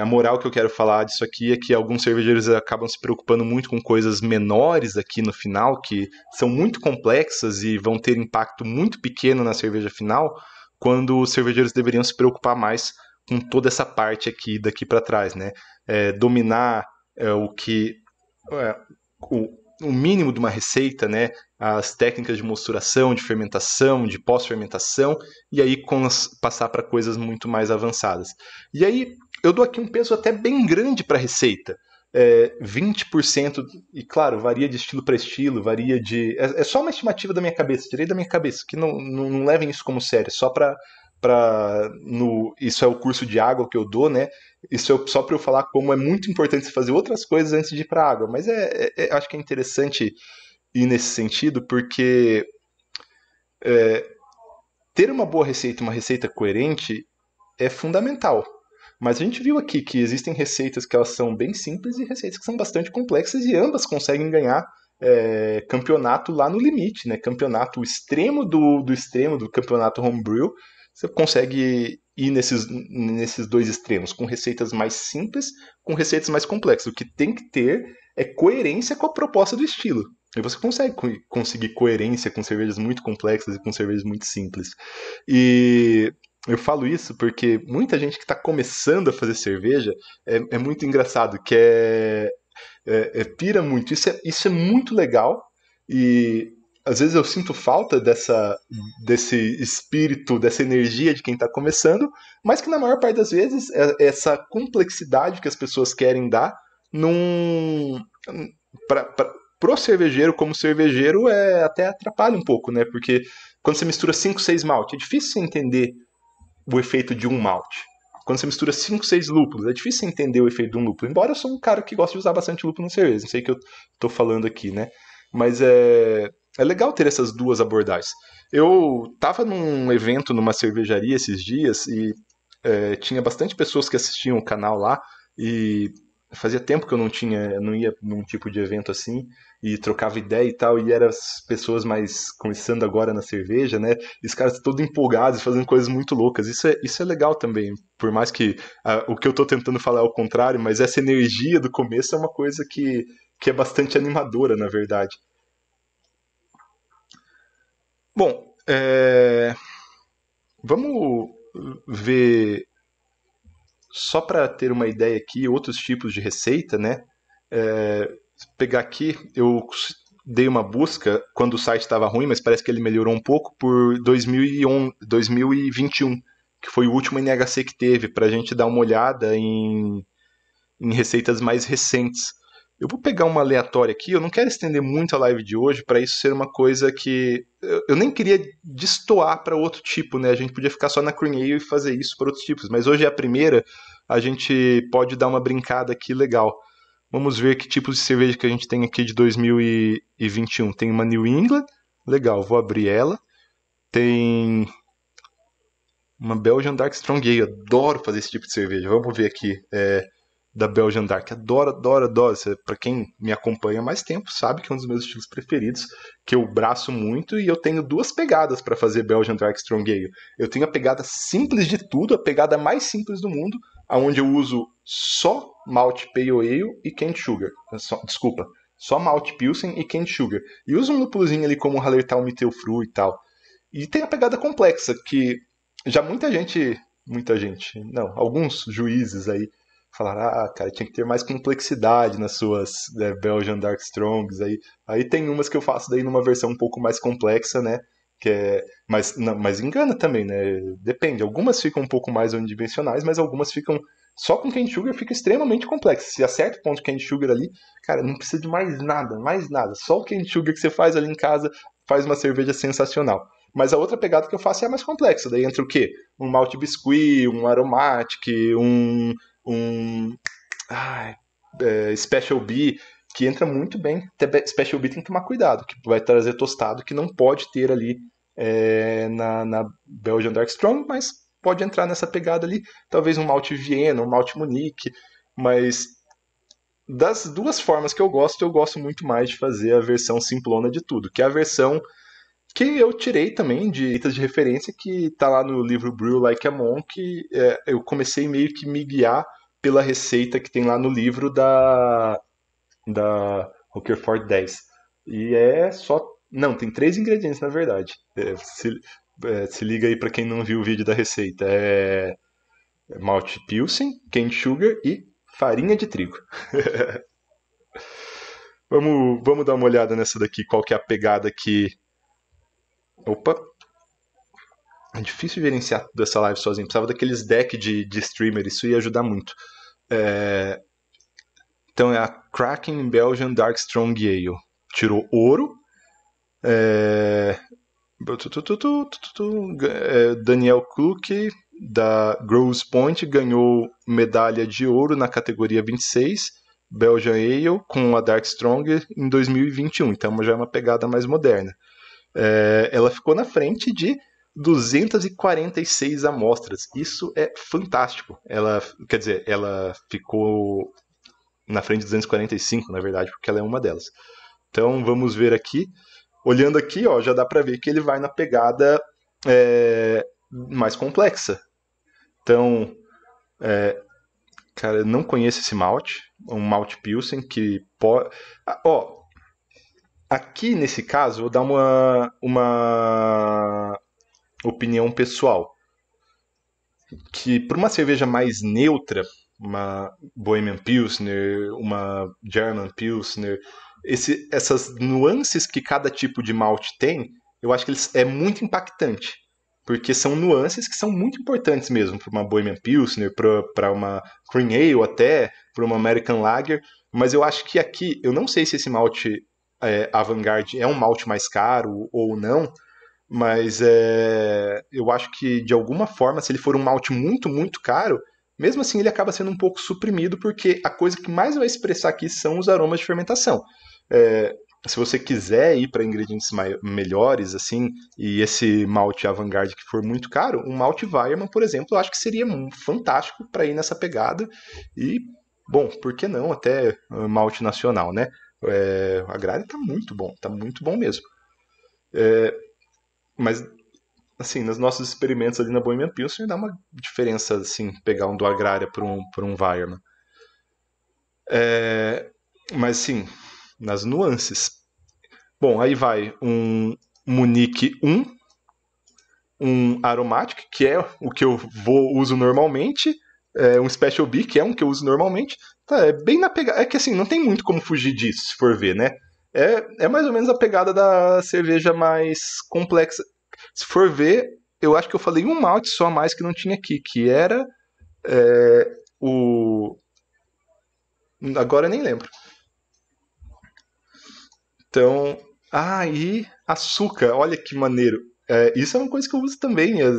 a moral que eu quero falar disso aqui é que alguns cervejeiros acabam se preocupando muito com coisas menores aqui no final, que são muito complexas e vão ter impacto muito pequeno na cerveja final, quando os cervejeiros deveriam se preocupar mais com toda essa parte aqui daqui para trás, né? É, dominar é, o que é, o, o mínimo de uma receita, né? As técnicas de mosturação, de fermentação, de pós-fermentação, e aí passar para coisas muito mais avançadas. E aí eu dou aqui um peso até bem grande para a receita. É, 20%, e claro, varia de estilo para estilo, varia de. É, é, só uma estimativa da minha cabeça, tirei da minha cabeça, que não, não, não levem isso como sério, só para. Pra, no, isso é o curso de água que eu dou, né? Isso é só para eu falar como é muito importante você fazer outras coisas antes de ir para água. Mas é, é, é acho que é interessante ir nesse sentido, porque é, ter uma boa receita, uma receita coerente, é fundamental mas a gente viu aqui que existem receitas que elas são bem simples e receitas que são bastante complexas e ambas conseguem ganhar é, campeonato lá no limite, né? Campeonato extremo do, do extremo do campeonato homebrew. Você consegue ir nesses, nesses dois extremos, com receitas mais simples, com receitas mais complexas. O que tem que ter é coerência com a proposta do estilo. E você consegue co conseguir coerência com cervejas muito complexas e com cervejas muito simples. E eu falo isso porque muita gente que está começando a fazer cerveja é, é muito engraçado, que é, é, é, pira muito. Isso é, isso é muito legal e às vezes eu sinto falta dessa, desse espírito, dessa energia de quem está começando, mas que na maior parte das vezes é, é essa complexidade que as pessoas querem dar num pra, pra, pro cervejeiro como cervejeiro é até atrapalha um pouco, né? Porque quando você mistura cinco, seis malte, é difícil entender o efeito de um malte. Quando você mistura 5, 6 lúpulos, é difícil entender o efeito de um lúpulo. Embora eu sou um cara que gosta de usar bastante lúpulo na cerveja, não sei o que eu estou falando aqui, né? Mas é, é legal ter essas duas abordagens. Eu estava num evento numa cervejaria esses dias e é, tinha bastante pessoas que assistiam o canal lá e fazia tempo que eu não tinha, não ia num tipo de evento assim e trocava ideia e tal, e eram as pessoas mais começando agora na cerveja, né? E os caras todos empolgados, fazendo coisas muito loucas. Isso é, isso é legal também, por mais que ah, o que eu tô tentando falar é o contrário, mas essa energia do começo é uma coisa que, que é bastante animadora, na verdade. Bom, é... vamos ver só para ter uma ideia aqui outros tipos de receita, né? É, pegar aqui, eu dei uma busca quando o site estava ruim, mas parece que ele melhorou um pouco por 2001, 2021, que foi o último NHC que teve, para a gente dar uma olhada em, em receitas mais recentes. Eu vou pegar uma aleatória aqui, eu não quero estender muito a live de hoje para isso ser uma coisa que eu nem queria destoar para outro tipo, né? A gente podia ficar só na Crenale e fazer isso para outros tipos, mas hoje é a primeira, a gente pode dar uma brincada aqui legal. Vamos ver que tipo de cerveja que a gente tem aqui de 2021. Tem uma New England, legal, vou abrir ela. Tem uma Belgian Dark Strong Ale, adoro fazer esse tipo de cerveja. Vamos ver aqui é, da Belgian Dark, adoro, adoro, adoro. Para quem me acompanha há mais tempo sabe que é um dos meus estilos preferidos, que eu braço muito e eu tenho duas pegadas para fazer Belgian Dark Strong Ale. Eu tenho a pegada simples de tudo, a pegada mais simples do mundo, aonde eu uso só malte pale ale e canned sugar. É só, desculpa, só malte pilsen e canned sugar. E usa um lúpulozinho ali como alertar o Mittelfru e tal. E tem a pegada complexa, que já muita gente, muita gente, não, alguns juízes aí falaram, ah, cara, tinha que ter mais complexidade nas suas né, Belgian Dark Strongs aí. Aí tem umas que eu faço daí numa versão um pouco mais complexa, né? que é, mas, não, mas engana também, né? Depende. Algumas ficam um pouco mais unidimensionais, mas algumas ficam só com Sugar fica extremamente complexo. Se acerta o ponto de Sugar ali, cara, não precisa de mais nada, mais nada. Só o Sugar que você faz ali em casa faz uma cerveja sensacional. Mas a outra pegada que eu faço é a mais complexa. Daí entra o quê? Um malte biscuit, um aromatic, um. um ai, é, special B, que entra muito bem. Special B tem que tomar cuidado, que vai trazer tostado, que não pode ter ali é, na, na Belgian Dark Strong, mas pode entrar nessa pegada ali, talvez um malte Viena, um malte Munique, mas das duas formas que eu gosto, eu gosto muito mais de fazer a versão simplona de tudo, que é a versão que eu tirei também de itas de referência que está lá no livro Brew Like a Monk, é, eu comecei meio que me guiar pela receita que tem lá no livro da da Rockerford 10. E é só não, tem três ingredientes na verdade. É, se, é, se liga aí para quem não viu o vídeo da receita. É malt pilsen, cane sugar e farinha de trigo. *laughs* vamos, vamos dar uma olhada nessa daqui, qual que é a pegada que... Opa! É difícil gerenciar toda essa live sozinho. Precisava daqueles deck de, de streamer, isso ia ajudar muito. É... Então é a Kraken Belgian Dark Strong Ale. Tirou ouro, é, Daniel Cook, da Grosse Point, ganhou medalha de ouro na categoria 26, Belgian Ale, com a Dark Strong em 2021. Então já é uma pegada mais moderna. É, ela ficou na frente de 246 amostras. Isso é fantástico. Ela, quer dizer, ela ficou na frente de 245, na verdade, porque ela é uma delas. Então vamos ver aqui. Olhando aqui, ó, já dá para ver que ele vai na pegada é, mais complexa. Então, é, cara, não conheço esse malte, um malte Pilsen que pode. Ah, ó, aqui nesse caso, vou dar uma, uma opinião pessoal. Que para uma cerveja mais neutra, uma Bohemian Pilsner, uma German Pilsner, esse, essas nuances que cada tipo de malte tem, eu acho que eles, é muito impactante. Porque são nuances que são muito importantes mesmo para uma Bohemian Pilsner, para uma Cream Ale até, para uma American Lager. Mas eu acho que aqui, eu não sei se esse malte é, Avantgarde é um malte mais caro ou não, mas é, eu acho que de alguma forma, se ele for um malte muito, muito caro, mesmo assim ele acaba sendo um pouco suprimido, porque a coisa que mais vai expressar aqui são os aromas de fermentação é, se você quiser ir para ingredientes melhores, assim, e esse malte avant-garde que for muito caro, um malte Weirman, por exemplo, eu acho que seria fantástico para ir nessa pegada. E, bom, por que não até ah, malte nacional, né? É, a grade tá muito bom, tá muito bom mesmo. É, mas, assim, nos nossos experimentos ali na Bohemian Pilsen, dá uma diferença, assim, pegar um do Agrária por um, por um Weirman. É, mas, sim, nas nuances. Bom, aí vai um Munique 1, um Aromatic, que é o que eu vou uso normalmente, é um Special B, que é um que eu uso normalmente. Tá, é bem na pegada. É que assim, não tem muito como fugir disso, se for ver, né? É, é mais ou menos a pegada da cerveja mais complexa. Se for ver, eu acho que eu falei um malte só a mais que não tinha aqui, que era é, o. Agora eu nem lembro. Então, ah, e açúcar, olha que maneiro. É, isso é uma coisa que eu uso também. É, é,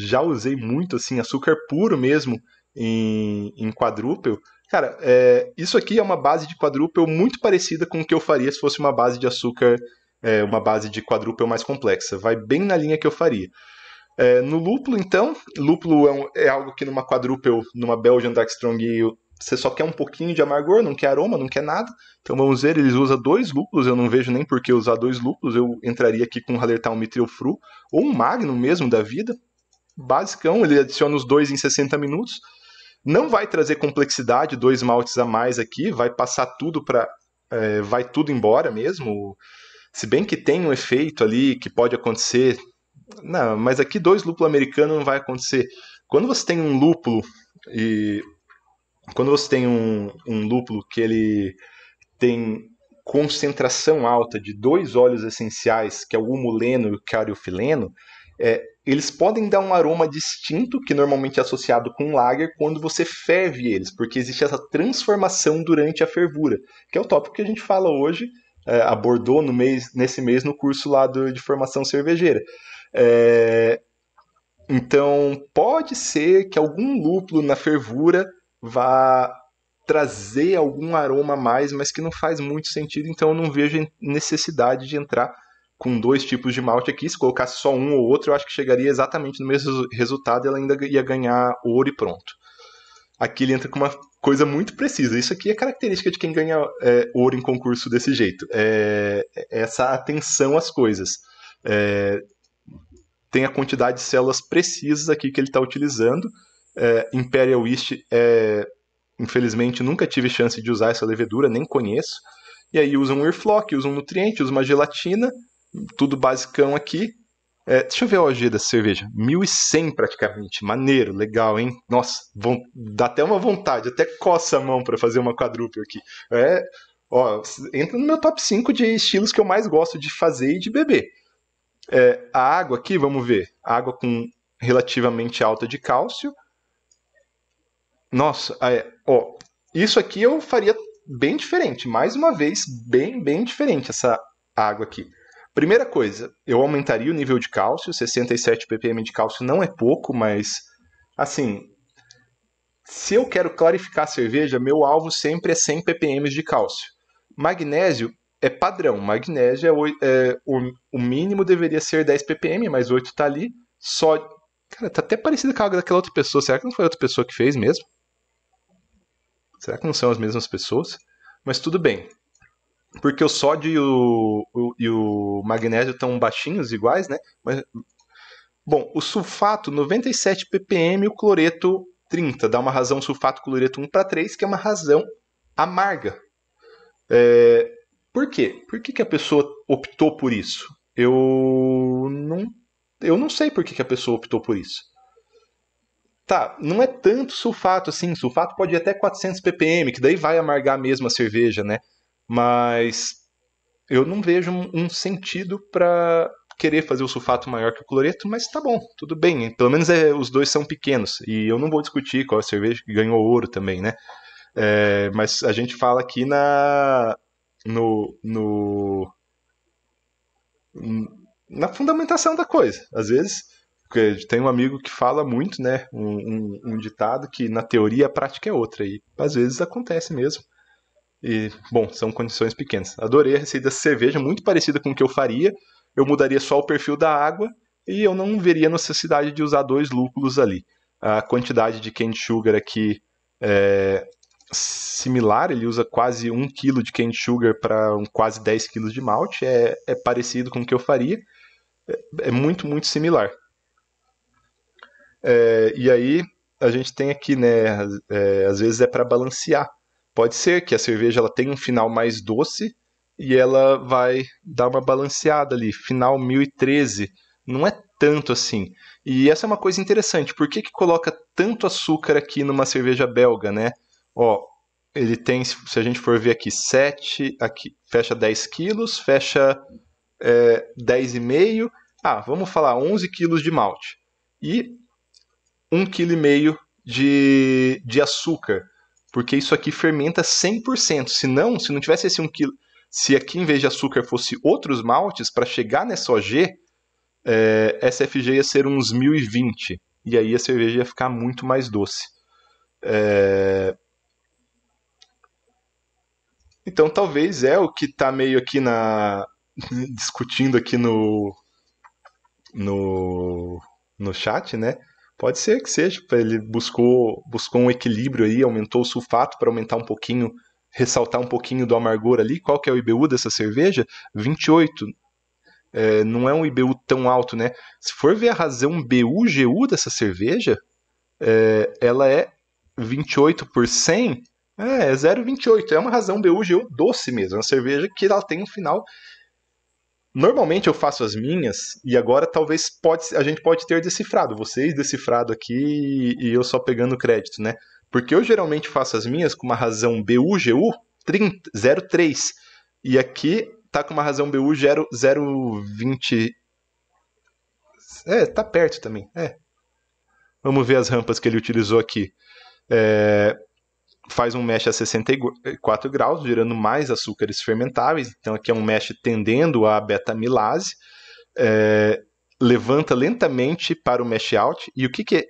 já usei muito assim açúcar puro mesmo em, em quadrúpel. Cara, é, isso aqui é uma base de quadrúpel muito parecida com o que eu faria se fosse uma base de açúcar, é, uma base de quadrúpel mais complexa. Vai bem na linha que eu faria. É, no lúpulo, então, lúpulo é, um, é, algo que numa quadrúpel, numa Belgian Dark Strong Ale, você só quer um pouquinho de amargor, não quer aroma, não quer nada. Então vamos ver, eles usam dois lúpulos, eu não vejo nem por que usar dois lúpulos. Eu entraria aqui com um Hallertau Mitril Fru, ou um magno mesmo da vida. Basicão, ele adiciona os dois em 60 minutos. Não vai trazer complexidade, dois maltes a mais aqui, vai passar tudo para. É, vai tudo embora mesmo. Se bem que tem um efeito ali que pode acontecer. Não, mas aqui dois lúpulos americanos não vai acontecer. Quando você tem um lúpulo e quando você tem um, um lúpulo que ele tem concentração alta de dois óleos essenciais, que é o humuleno e o cariofileno, é, eles podem dar um aroma distinto, que normalmente é associado com lager, quando você ferve eles, porque existe essa transformação durante a fervura, que é o tópico que a gente fala hoje, é, abordou no mês, nesse mês no curso lá do, de formação cervejeira. É, então, pode ser que algum lúpulo na fervura vá trazer algum aroma a mais, mas que não faz muito sentido, então eu não vejo necessidade de entrar com dois tipos de malte aqui. Se colocasse só um ou outro, eu acho que chegaria exatamente no mesmo resultado, ela ainda ia ganhar ouro e pronto. Aqui ele entra com uma coisa muito precisa. Isso aqui é característica de quem ganha é, ouro em concurso desse jeito. É, é essa atenção às coisas. É, tem a quantidade de células precisas aqui que ele está utilizando. É, Imperial East, é, infelizmente, nunca tive chance de usar essa levedura, nem conheço. E aí usam um Earflock, usam um nutriente, usam uma gelatina, tudo basicão aqui. É, deixa eu ver a OG da cerveja. 1100 praticamente. Maneiro, legal, hein? Nossa, vão, dá até uma vontade, até coça a mão para fazer uma quadruple aqui. É, ó, entra no meu top 5 de estilos que eu mais gosto de fazer e de beber. É, a água aqui, vamos ver. Água com relativamente alta de cálcio, nossa, é, ó, isso aqui eu faria bem diferente, mais uma vez, bem, bem diferente essa água aqui. Primeira coisa, eu aumentaria o nível de cálcio, 67 ppm de cálcio não é pouco, mas assim, se eu quero clarificar a cerveja, meu alvo sempre é 100 ppm de cálcio. Magnésio é padrão, magnésio é, é o, o, mínimo deveria ser 10 ppm, mas 8 tá ali. Só, cara, tá até parecido com a água daquela outra pessoa, será que não foi outra pessoa que fez mesmo? Será que não são as mesmas pessoas? Mas tudo bem. Porque o sódio e o, o, e o magnésio estão baixinhos, iguais, né? Mas, bom, o sulfato 97 ppm o cloreto 30. Dá uma razão sulfato-cloreto 1 para 3, que é uma razão amarga. É, por quê? Por que, que a pessoa optou por isso? Eu não, eu não sei por que, que a pessoa optou por isso. Tá, não é tanto sulfato assim, sulfato pode ir até 400 ppm, que daí vai amargar mesmo a cerveja, né? Mas eu não vejo um sentido para querer fazer o sulfato maior que o cloreto, mas tá bom, tudo bem. Pelo menos é, os dois são pequenos. E eu não vou discutir qual é a cerveja que ganhou ouro também, né? É, mas a gente fala aqui na. No, no, na fundamentação da coisa. Às vezes porque tem um amigo que fala muito, né? Um, um, um ditado que na teoria a prática é outra. E às vezes acontece mesmo. E, bom, são condições pequenas. Adorei a receita da cerveja, muito parecida com o que eu faria. Eu mudaria só o perfil da água e eu não veria necessidade de usar dois lúpulos ali. A quantidade de candy sugar aqui é similar, ele usa quase 1 kg de candy sugar para um, quase 10 kg de malte, é, é parecido com o que eu faria. É, é muito, muito similar. É, e aí a gente tem aqui, né? É, às vezes é para balancear. Pode ser que a cerveja ela tenha um final mais doce e ela vai dar uma balanceada ali. Final 1013. Não é tanto assim. E essa é uma coisa interessante. Por que, que coloca tanto açúcar aqui numa cerveja belga, né? Ó, ele tem, se a gente for ver aqui, 7, aqui, fecha 10 quilos, fecha é, 10,5. Ah, vamos falar 11 quilos de malte. E 1,5 kg de, de açúcar, porque isso aqui fermenta 100%. Se não, se não tivesse esse 1 kg, se aqui em vez de açúcar fosse outros maltes, para chegar nessa OG, é, essa ia ser uns 1020, e aí a cerveja ia ficar muito mais doce. É... Então talvez é o que está meio aqui na discutindo aqui no no no chat, né? Pode ser que seja, ele buscou, buscou um equilíbrio aí, aumentou o sulfato para aumentar um pouquinho, ressaltar um pouquinho do amargor ali. Qual que é o IBU dessa cerveja? 28. É, não é um IBU tão alto, né? Se for ver a razão BU-GU dessa cerveja, é, ela é 28 por 100, é, é 0,28. É uma razão BU-GU doce mesmo. É uma cerveja que ela tem um final Normalmente eu faço as minhas e agora talvez pode, a gente pode ter decifrado, vocês decifrado aqui e eu só pegando crédito, né? Porque eu geralmente faço as minhas com uma razão BUGU 30, 03 e aqui tá com uma razão BU 0, É, tá perto também. É. Vamos ver as rampas que ele utilizou aqui. É, faz um mash a 64 graus, gerando mais açúcares fermentáveis. Então aqui é um mash tendendo a beta-milase. É, levanta lentamente para o mash out. E o que, que é?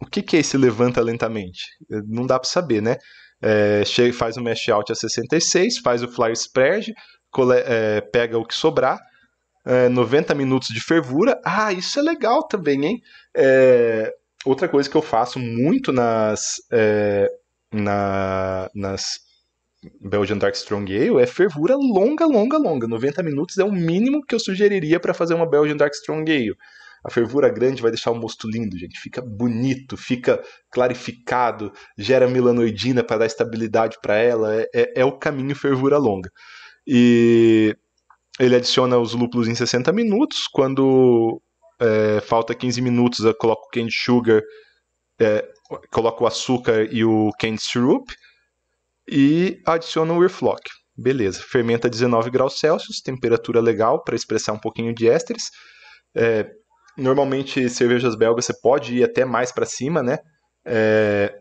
O que, que é esse levanta lentamente? É, não dá para saber, né? É, chega, faz o mash out a 66, faz o fly spread, é, pega o que sobrar, é, 90 minutos de fervura. Ah, isso é legal também, hein? É, outra coisa que eu faço muito nas, é, na, nas Belgian Dark Strong Ale é fervura longa, longa, longa. 90 minutos é o mínimo que eu sugeriria para fazer uma Belgian Dark Strong Ale. A fervura grande vai deixar o mosto lindo, gente. Fica bonito, fica clarificado, gera melanoidina para dar estabilidade para ela. É, é, é, o caminho fervura longa. E ele adiciona os lúpulos em 60 minutos. Quando é, falta 15 minutos, eu coloco o candy sugar, é, coloco o açúcar e o candy syrup e adiciono o Wirflock. Beleza, fermenta a 19 graus Celsius, temperatura legal para expressar um pouquinho de ésteres. É, normalmente, cervejas belgas você pode ir até mais para cima, né? É,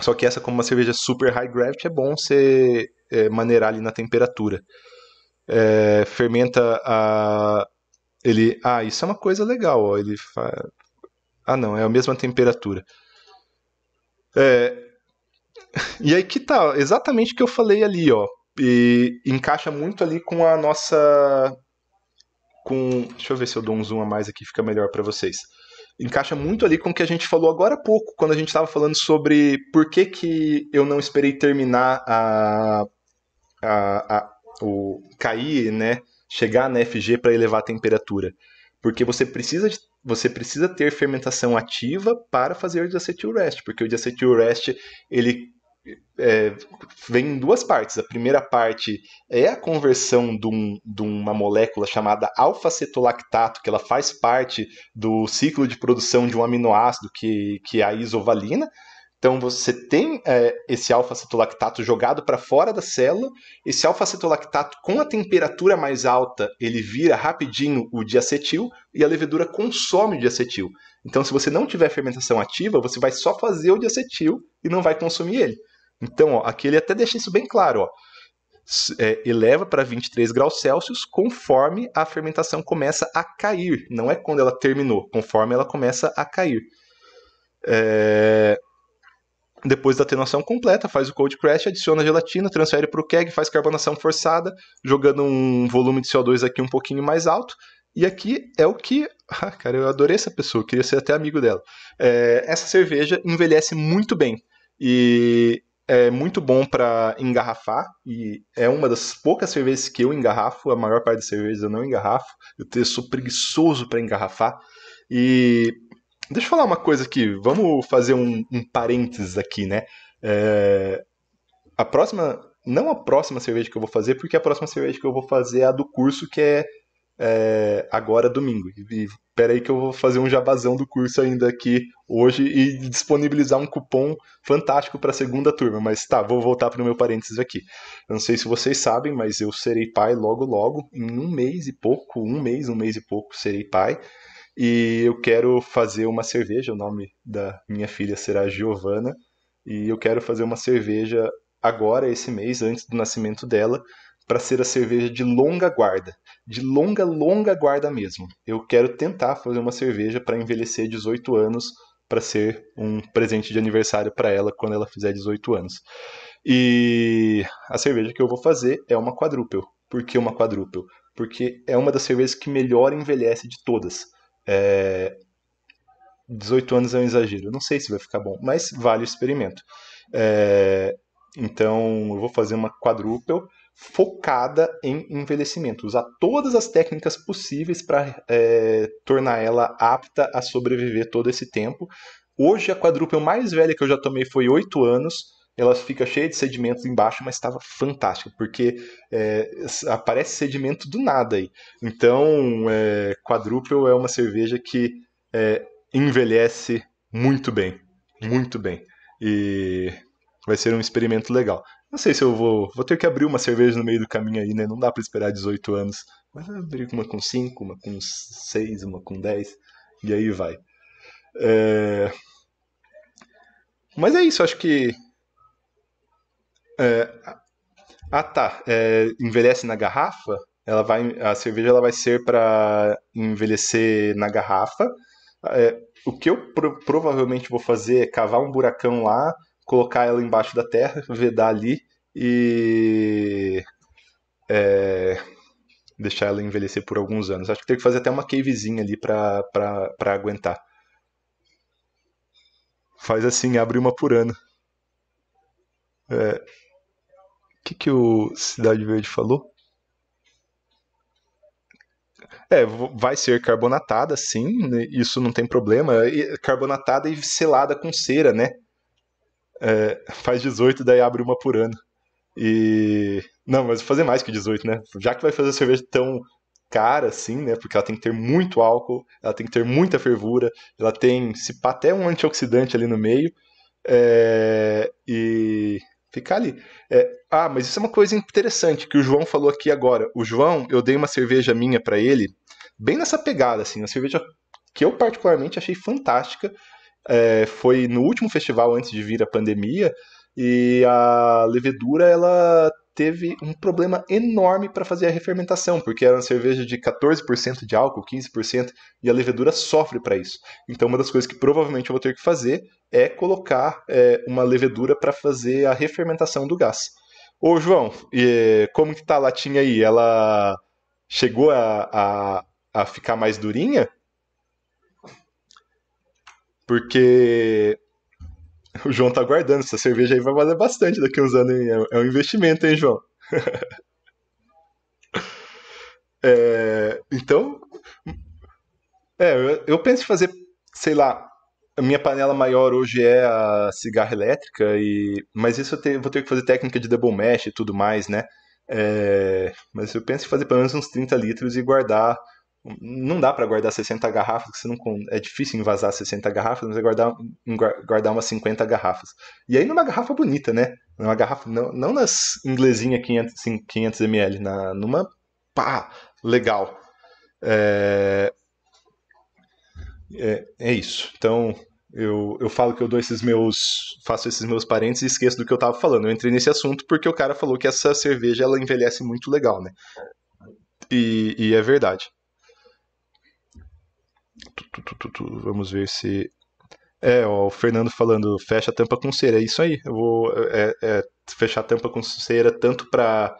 só que essa, como uma cerveja super high gravity, é bom você é, maneirar ali na temperatura. É, fermenta a ele, ah, isso é uma coisa legal, ó, ele fa... Ah, não, é a mesma temperatura. É... *laughs* E aí que tá, exatamente o que eu falei ali, ó. E encaixa muito ali com a nossa com, deixa eu ver se eu dou um zoom a mais aqui, fica melhor para vocês. Encaixa muito ali com o que a gente falou agora há pouco, quando a gente estava falando sobre por que, que eu não esperei terminar a, a, a o cair, né? chegar na FG para elevar a temperatura, porque você precisa de, você precisa ter fermentação ativa para fazer o diacetyl rest, porque o diacetyl rest ele é, vem em duas partes. A primeira parte é a conversão de, um, de uma molécula chamada alfa-cetolactato, que ela faz parte do ciclo de produção de um aminoácido que, que é a isovalina, então você tem é, esse alfa-cetolactato jogado para fora da célula, esse alfa-cetolactato com a temperatura mais alta, ele vira rapidinho o diacetil e a levedura consome o diacetil. Então se você não tiver fermentação ativa, você vai só fazer o diacetil e não vai consumir ele. Então, ó, aqui ele até deixa isso bem claro, ó. É, eleva para 23 graus Celsius conforme a fermentação começa a cair, não é quando ela terminou, conforme ela começa a cair. É... Depois da atenuação completa, faz o cold crash, adiciona gelatina, transfere para o keg, faz carbonação forçada, jogando um volume de CO2 aqui um pouquinho mais alto. E aqui é o que. *laughs* Ah, cara, eu adorei essa pessoa, queria ser até amigo dela. É, essa cerveja envelhece muito bem. E é muito bom para engarrafar e é uma das poucas cervejas que eu engarrafo, a maior parte das cervejas eu não engarrafo, eu sou preguiçoso para engarrafar. E Deixa eu falar uma coisa aqui, vamos fazer um, um parênteses aqui, né? É, a próxima, não a próxima cerveja que eu vou fazer, porque a próxima cerveja que eu vou fazer é a do curso que é, é agora domingo. E peraí que eu vou fazer um jabazão do curso ainda aqui hoje e disponibilizar um cupom fantástico para a segunda turma. Mas tá, vou voltar para o meu parênteses aqui. Eu não sei se vocês sabem, mas eu serei pai logo logo, em um mês e pouco, um mês, um mês e pouco serei pai. E eu quero fazer uma cerveja, o nome da minha filha será Giovana, e eu quero fazer uma cerveja agora esse mês antes do nascimento dela, para ser a cerveja de longa guarda, de longa longa guarda mesmo. Eu quero tentar fazer uma cerveja para envelhecer 18 anos para ser um presente de aniversário para ela quando ela fizer 18 anos. E a cerveja que eu vou fazer é uma quadruple. Por que uma quadruple? Porque é uma das cervejas que melhor envelhece de todas. É, 18 anos é um exagero, não sei se vai ficar bom, mas vale o experimento. É, então, eu vou fazer uma quadruple focada em envelhecimento, usar todas as técnicas possíveis para é, tornar ela apta a sobreviver todo esse tempo. Hoje, a quadruple mais velha que eu já tomei foi 8 anos ela fica cheia de sedimentos embaixo, mas estava fantástico, porque é, aparece sedimento do nada aí. Então, é, quadruple é uma cerveja que é, envelhece muito bem, muito bem. E vai ser um experimento legal. Não sei se eu vou. Vou ter que abrir uma cerveja no meio do caminho aí, né? Não dá para esperar 18 anos. Mas abrir uma com 5, uma com 6, uma com 10. E aí vai. É... Mas é isso, acho que é, ah, tá. É, envelhece na garrafa? Ela vai, a cerveja ela vai ser para envelhecer na garrafa. É, o que eu pro, provavelmente vou fazer é cavar um buracão lá, colocar ela embaixo da terra, vedar ali e é, deixar ela envelhecer por alguns anos. Acho que tem que fazer até uma cavezinha ali para aguentar. Faz assim, abre uma por ano. É, que, que o Cidade Verde falou? É, vai ser carbonatada, sim, né, isso não tem problema. Carbonatada e selada com cera, né? É, faz 18, daí abre uma por ano. E. Não, mas fazer mais que 18, né? Já que vai fazer cerveja tão cara assim, né? Porque ela tem que ter muito álcool, ela tem que ter muita fervura, ela tem, se pá, até um antioxidante ali no meio. É... E Ficar ali. É, ah, mas isso é uma coisa interessante que o João falou aqui agora. O João, eu dei uma cerveja minha para ele, bem nessa pegada, assim, uma cerveja que eu particularmente achei fantástica. É, foi no último festival antes de vir a pandemia e a levedura ela teve um problema enorme para fazer a refermentação, porque era uma cerveja de 14% de álcool, 15%, e a levedura sofre para isso. Então, uma das coisas que provavelmente eu vou ter que fazer é colocar é, uma levedura para fazer a refermentação do gás. Ô, João, como que tá a latinha aí? Ela chegou a, a, a ficar mais durinha? Porque *laughs* O João tá guardando, essa cerveja aí vai valer bastante daqui uns anos, hein? É um é investimento, hein, João? *laughs* é, então, é, eu penso em fazer, sei lá, a minha panela maior hoje é a cigarra elétrica, e, mas isso eu te, vou ter que fazer técnica de double mesh e tudo mais, né? É, mas eu penso em fazer pelo menos uns 30 litros e guardar não dá para guardar 60 garrafas, você não, é difícil envasar 60 garrafas, mas é guardar, guardar umas 50 garrafas. E aí numa garrafa bonita, né? Numa garrafa, não, não nas inglesinha 500, 500 ml, na, numa pá, legal. É, é, é, isso. Então, eu, eu falo que eu dou esses meus. faço esses meus parentes e esqueço do que eu tava falando. Eu entrei nesse assunto porque o cara falou que essa cerveja ela envelhece muito legal, né? E, e é verdade. Vamos ver se. É, ó, o Fernando falando, fecha a tampa com cera. É isso aí. Eu vou é, é, fechar a tampa com cera tanto para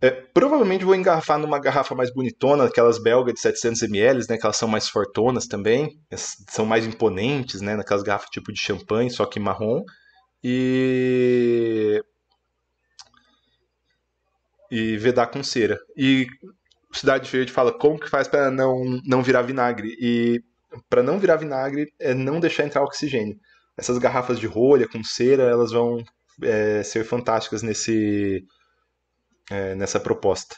é, provavelmente vou engarrafar numa garrafa mais bonitona, aquelas belgas de 700ml, né? Que elas são mais fortonas também, são mais imponentes, né? Naquelas garrafas tipo de champanhe, só que marrom. E. E vedar com cera. E Cidade Verde fala como que faz para não, não virar vinagre. E para não virar vinagre é não deixar entrar oxigênio. Essas garrafas de rolha com cera, elas vão é, ser fantásticas nesse, é, nessa proposta.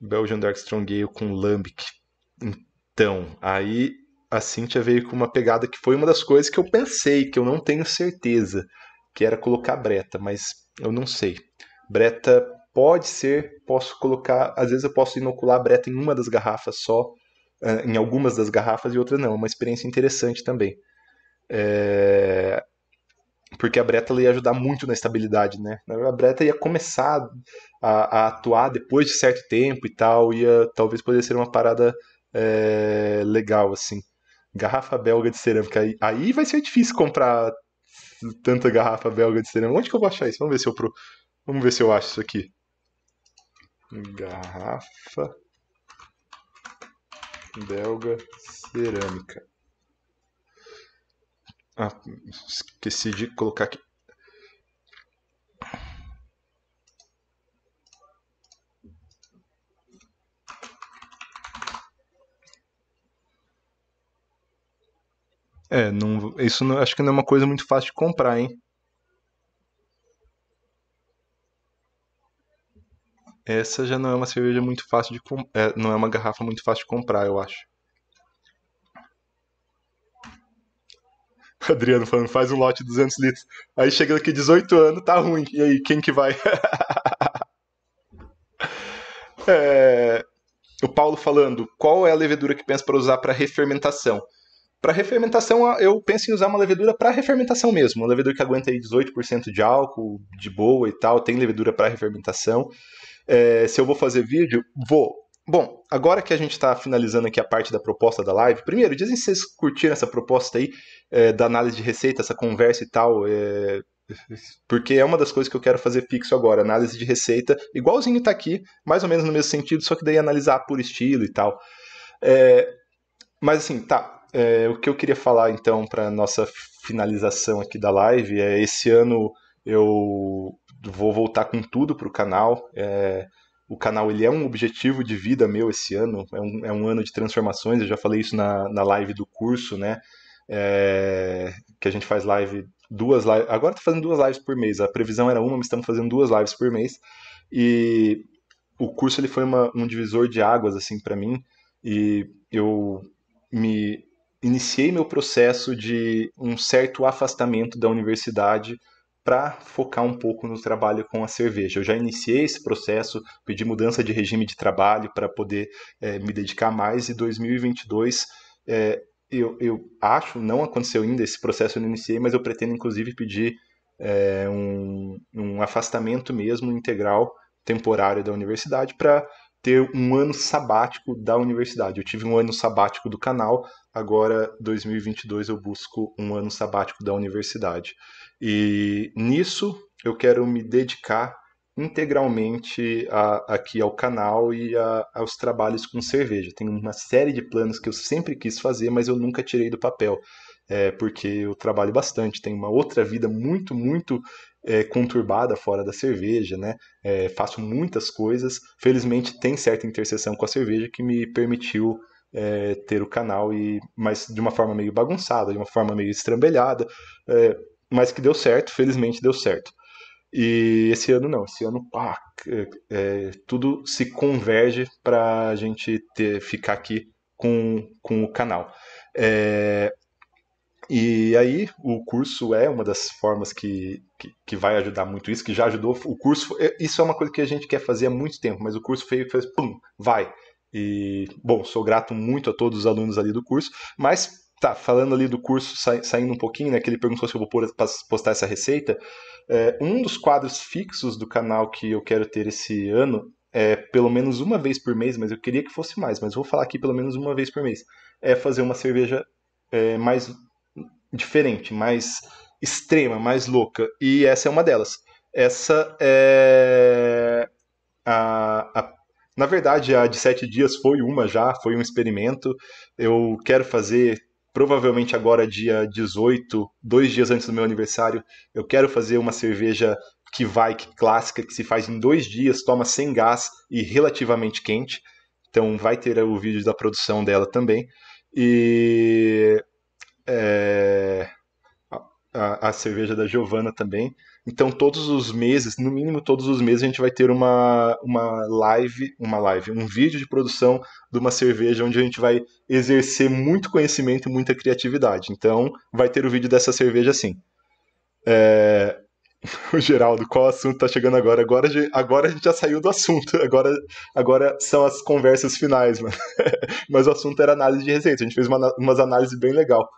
Belgian Dark Strong Ale com Lambic. Então, aí a Cintia veio com uma pegada que foi uma das coisas que eu pensei, que eu não tenho certeza, que era colocar breta, mas eu não sei. Breta pode ser, posso colocar, às vezes eu posso inocular a breta em uma das garrafas só, eh, em algumas das garrafas e outras não. É uma experiência interessante também. É... Porque a breta ia ajudar muito na estabilidade, né? A breta ia começar a, a, atuar depois de certo tempo e tal, ia talvez poder ser uma parada é, legal, assim. Garrafa belga de cerâmica. Aí, aí vai ser difícil comprar tanta garrafa belga de cerâmica. Onde que eu vou achar isso? Vamos ver se eu, pro... Vamos ver se eu acho isso aqui garrafa belga cerâmica. Ah, esqueci de colocar aqui. É, não, isso não, acho que não é uma coisa muito fácil de comprar, hein? Essa já não é uma cerveja muito fácil de é, não é uma garrafa muito fácil de comprar, eu acho. *laughs* Adriano falando, faz um lote de 200 litros. Aí chega daqui 18 anos, tá ruim. E aí, quem que vai? *laughs* é... O Paulo falando, qual é a levedura que pensa para usar para refermentação? Para refermentação, eu penso em usar uma levedura para refermentação mesmo. Uma levedura que aguenta aí 18% de álcool, de boa e tal. Tem levedura para refermentação. É, se eu vou fazer vídeo, vou. Bom, agora que a gente está finalizando aqui a parte da proposta da live, primeiro, dizem se vocês curtiram essa proposta aí é, da análise de receita, essa conversa e tal. É, porque é uma das coisas que eu quero fazer fixo agora, análise de receita, igualzinho está aqui, mais ou menos no mesmo sentido, só que daí analisar por estilo e tal. É, mas assim, tá. É, o que eu queria falar então para nossa finalização aqui da live é esse ano eu vou voltar com tudo para o canal. É, o canal ele é um objetivo de vida meu esse ano, é um, é um ano de transformações. Eu já falei isso na, na live do curso, né? É, que a gente faz live duas lives. Agora estou tá fazendo duas lives por mês. A previsão era uma, mas estamos fazendo duas lives por mês. E o curso ele foi uma, um divisor de águas assim para mim. E eu me iniciei meu processo de um certo afastamento da universidade para focar um pouco no trabalho com a cerveja. Eu já iniciei esse processo, pedi mudança de regime de trabalho para poder é, me dedicar mais e 2022 é, eu, eu, acho, não aconteceu ainda, esse processo eu não iniciei, mas eu pretendo inclusive pedir é, um, um afastamento mesmo integral, temporário da universidade para ter um ano sabático da universidade. Eu tive um ano sabático do canal, agora 2022 eu busco um ano sabático da universidade. E nisso eu quero me dedicar integralmente a, aqui ao canal e a, aos trabalhos com cerveja. Tem uma série de planos que eu sempre quis fazer, mas eu nunca tirei do papel, é, porque eu trabalho bastante. Tenho uma outra vida muito, muito é, conturbada fora da cerveja, né? É, faço muitas coisas. Felizmente tem certa interseção com a cerveja que me permitiu é, ter o canal e, mas de uma forma meio bagunçada, de uma forma meio estrambelhada é, mas que deu certo, felizmente deu certo. E esse ano não, esse ano pá, é, é tudo se converge para a gente ter, ficar aqui com, com o canal. É, e aí o curso é uma das formas que, que, que, vai ajudar muito isso, que já ajudou. O curso, é, isso é uma coisa que a gente quer fazer há muito tempo, mas o curso fez, fez pum, vai. E, bom, sou grato muito a todos os alunos ali do curso, mas Tá, falando ali do curso, saindo um pouquinho, né, que ele perguntou se eu vou postar essa receita. É, um dos quadros fixos do canal que eu quero ter esse ano é pelo menos uma vez por mês, mas eu queria que fosse mais, mas vou falar aqui pelo menos uma vez por mês. É fazer uma cerveja é, mais diferente, mais extrema, mais louca. E essa é uma delas. Essa é. A, a... na verdade, a de sete dias foi uma já, foi um experimento. Eu quero fazer provavelmente agora dia 18, dois dias antes do meu aniversário, eu quero fazer uma cerveja que vai, que clássica, que se faz em dois dias, toma sem gás e relativamente quente. Então vai ter o vídeo da produção dela também. E é, a, a cerveja da Giovana também. Então, todos os meses, no mínimo todos os meses, a gente vai ter uma, uma live, uma live, um vídeo de produção de uma cerveja onde a gente vai exercer muito conhecimento e muita criatividade. Então, vai ter o vídeo dessa cerveja sim. É... *laughs* O Geraldo, qual assunto tá chegando agora? Agora, agora a gente já saiu do assunto. *laughs* Agora, agora são as conversas finais, mano. *laughs* Mas o assunto era análise de receita. A gente fez uma, umas análises bem legal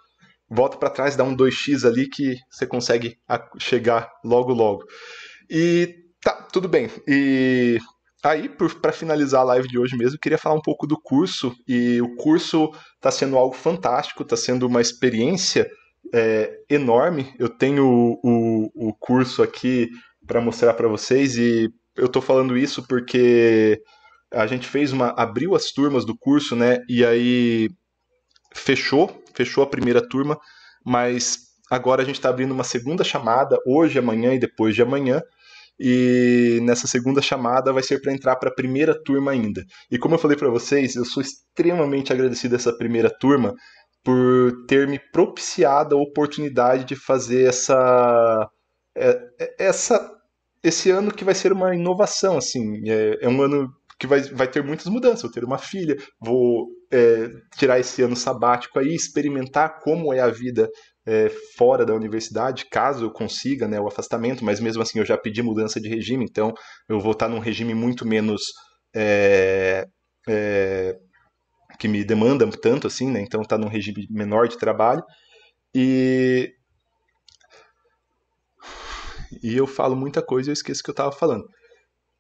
volta para trás, dá um 2x ali que você consegue chegar logo logo. E tá, tudo bem. E aí, para finalizar a live de hoje mesmo, queria falar um pouco do curso. E o curso está sendo algo fantástico, está sendo uma experiência é, enorme. Eu tenho o, o, o curso aqui para mostrar para vocês e eu estou falando isso porque a gente fez uma abriu as turmas do curso, né? E aí fechou, fechou a primeira turma, mas agora a gente está abrindo uma segunda chamada, hoje, amanhã e depois de amanhã, e nessa segunda chamada vai ser para entrar para a primeira turma ainda. E como eu falei para vocês, eu sou extremamente agradecido a essa primeira turma por ter me propiciado a oportunidade de fazer essa é, é, essa esse ano que vai ser uma inovação assim, é, é um ano que vai, vai ter muitas mudanças. Vou ter uma filha, vou é, tirar esse ano sabático aí, experimentar como é a vida é, fora da universidade, caso eu consiga né, o afastamento, mas mesmo assim eu já pedi mudança de regime, então eu vou estar num regime muito menos. É, é que me demanda tanto assim, né? Então está num regime menor de trabalho. E e eu falo muita coisa e eu esqueço o que eu estava falando.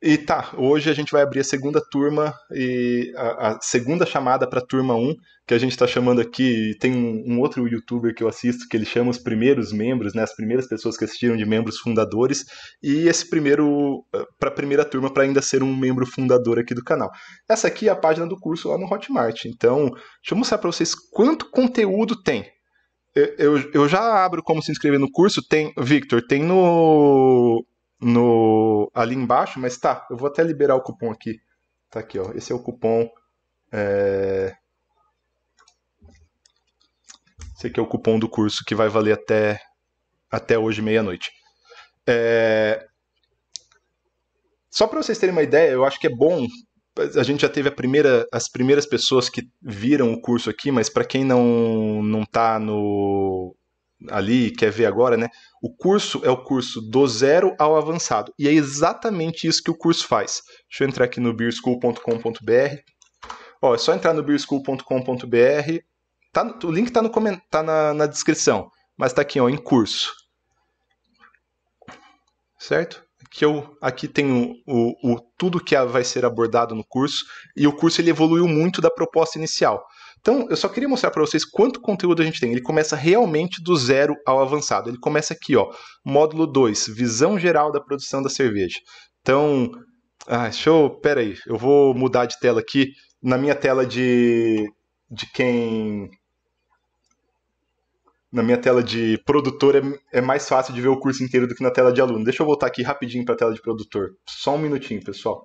E tá, hoje a gente vai abrir a segunda turma e a, a segunda chamada para turma 1, que a gente está chamando aqui. Tem um, um, outro youtuber que eu assisto que ele chama os primeiros membros, né, as primeiras pessoas que assistiram de membros fundadores. E esse primeiro, eh, para a primeira turma, para ainda ser um membro fundador aqui do canal. Essa aqui é a página do curso lá no Hotmart. Então, deixa eu mostrar para vocês quanto conteúdo tem. Eu, eu, eu já abro como se inscrever no curso. Tem, Victor, tem no no ali embaixo, mas tá, eu vou até liberar o cupom aqui. Tá aqui, ó. Esse é o cupom. É... Esse aqui é o cupom do curso que vai valer até, até hoje, meia-noite. É... Só para vocês terem uma ideia, eu acho que é bom. A gente já teve primeira, as primeiras pessoas que viram o curso aqui, mas para quem não não tá no ali quer ver agora, né? O curso é o curso do zero ao avançado. E é exatamente isso que o curso faz. Deixa eu entrar aqui no beerschool.com.br. Ó, é só entrar no beerschool.com.br. Tá, o link tá, no, tá na, na descrição, mas tá aqui, ó, em curso. Certo? Aqui, eu, é aqui tem o, o, o tudo que é, vai ser abordado no curso, e o curso ele evoluiu muito da proposta inicial. Então, eu só queria mostrar para vocês quanto conteúdo a gente tem. Ele começa realmente do zero ao avançado. Ele começa aqui, ó, módulo 2, visão geral da produção da cerveja. Então, ah, deixa eu, pera aí, eu vou mudar de tela aqui. Na minha tela de, de quem... Na minha tela de produtor é, é mais fácil de ver o curso inteiro do que na tela de aluno. Deixa eu voltar aqui rapidinho para a tela de produtor. Só um minutinho, pessoal.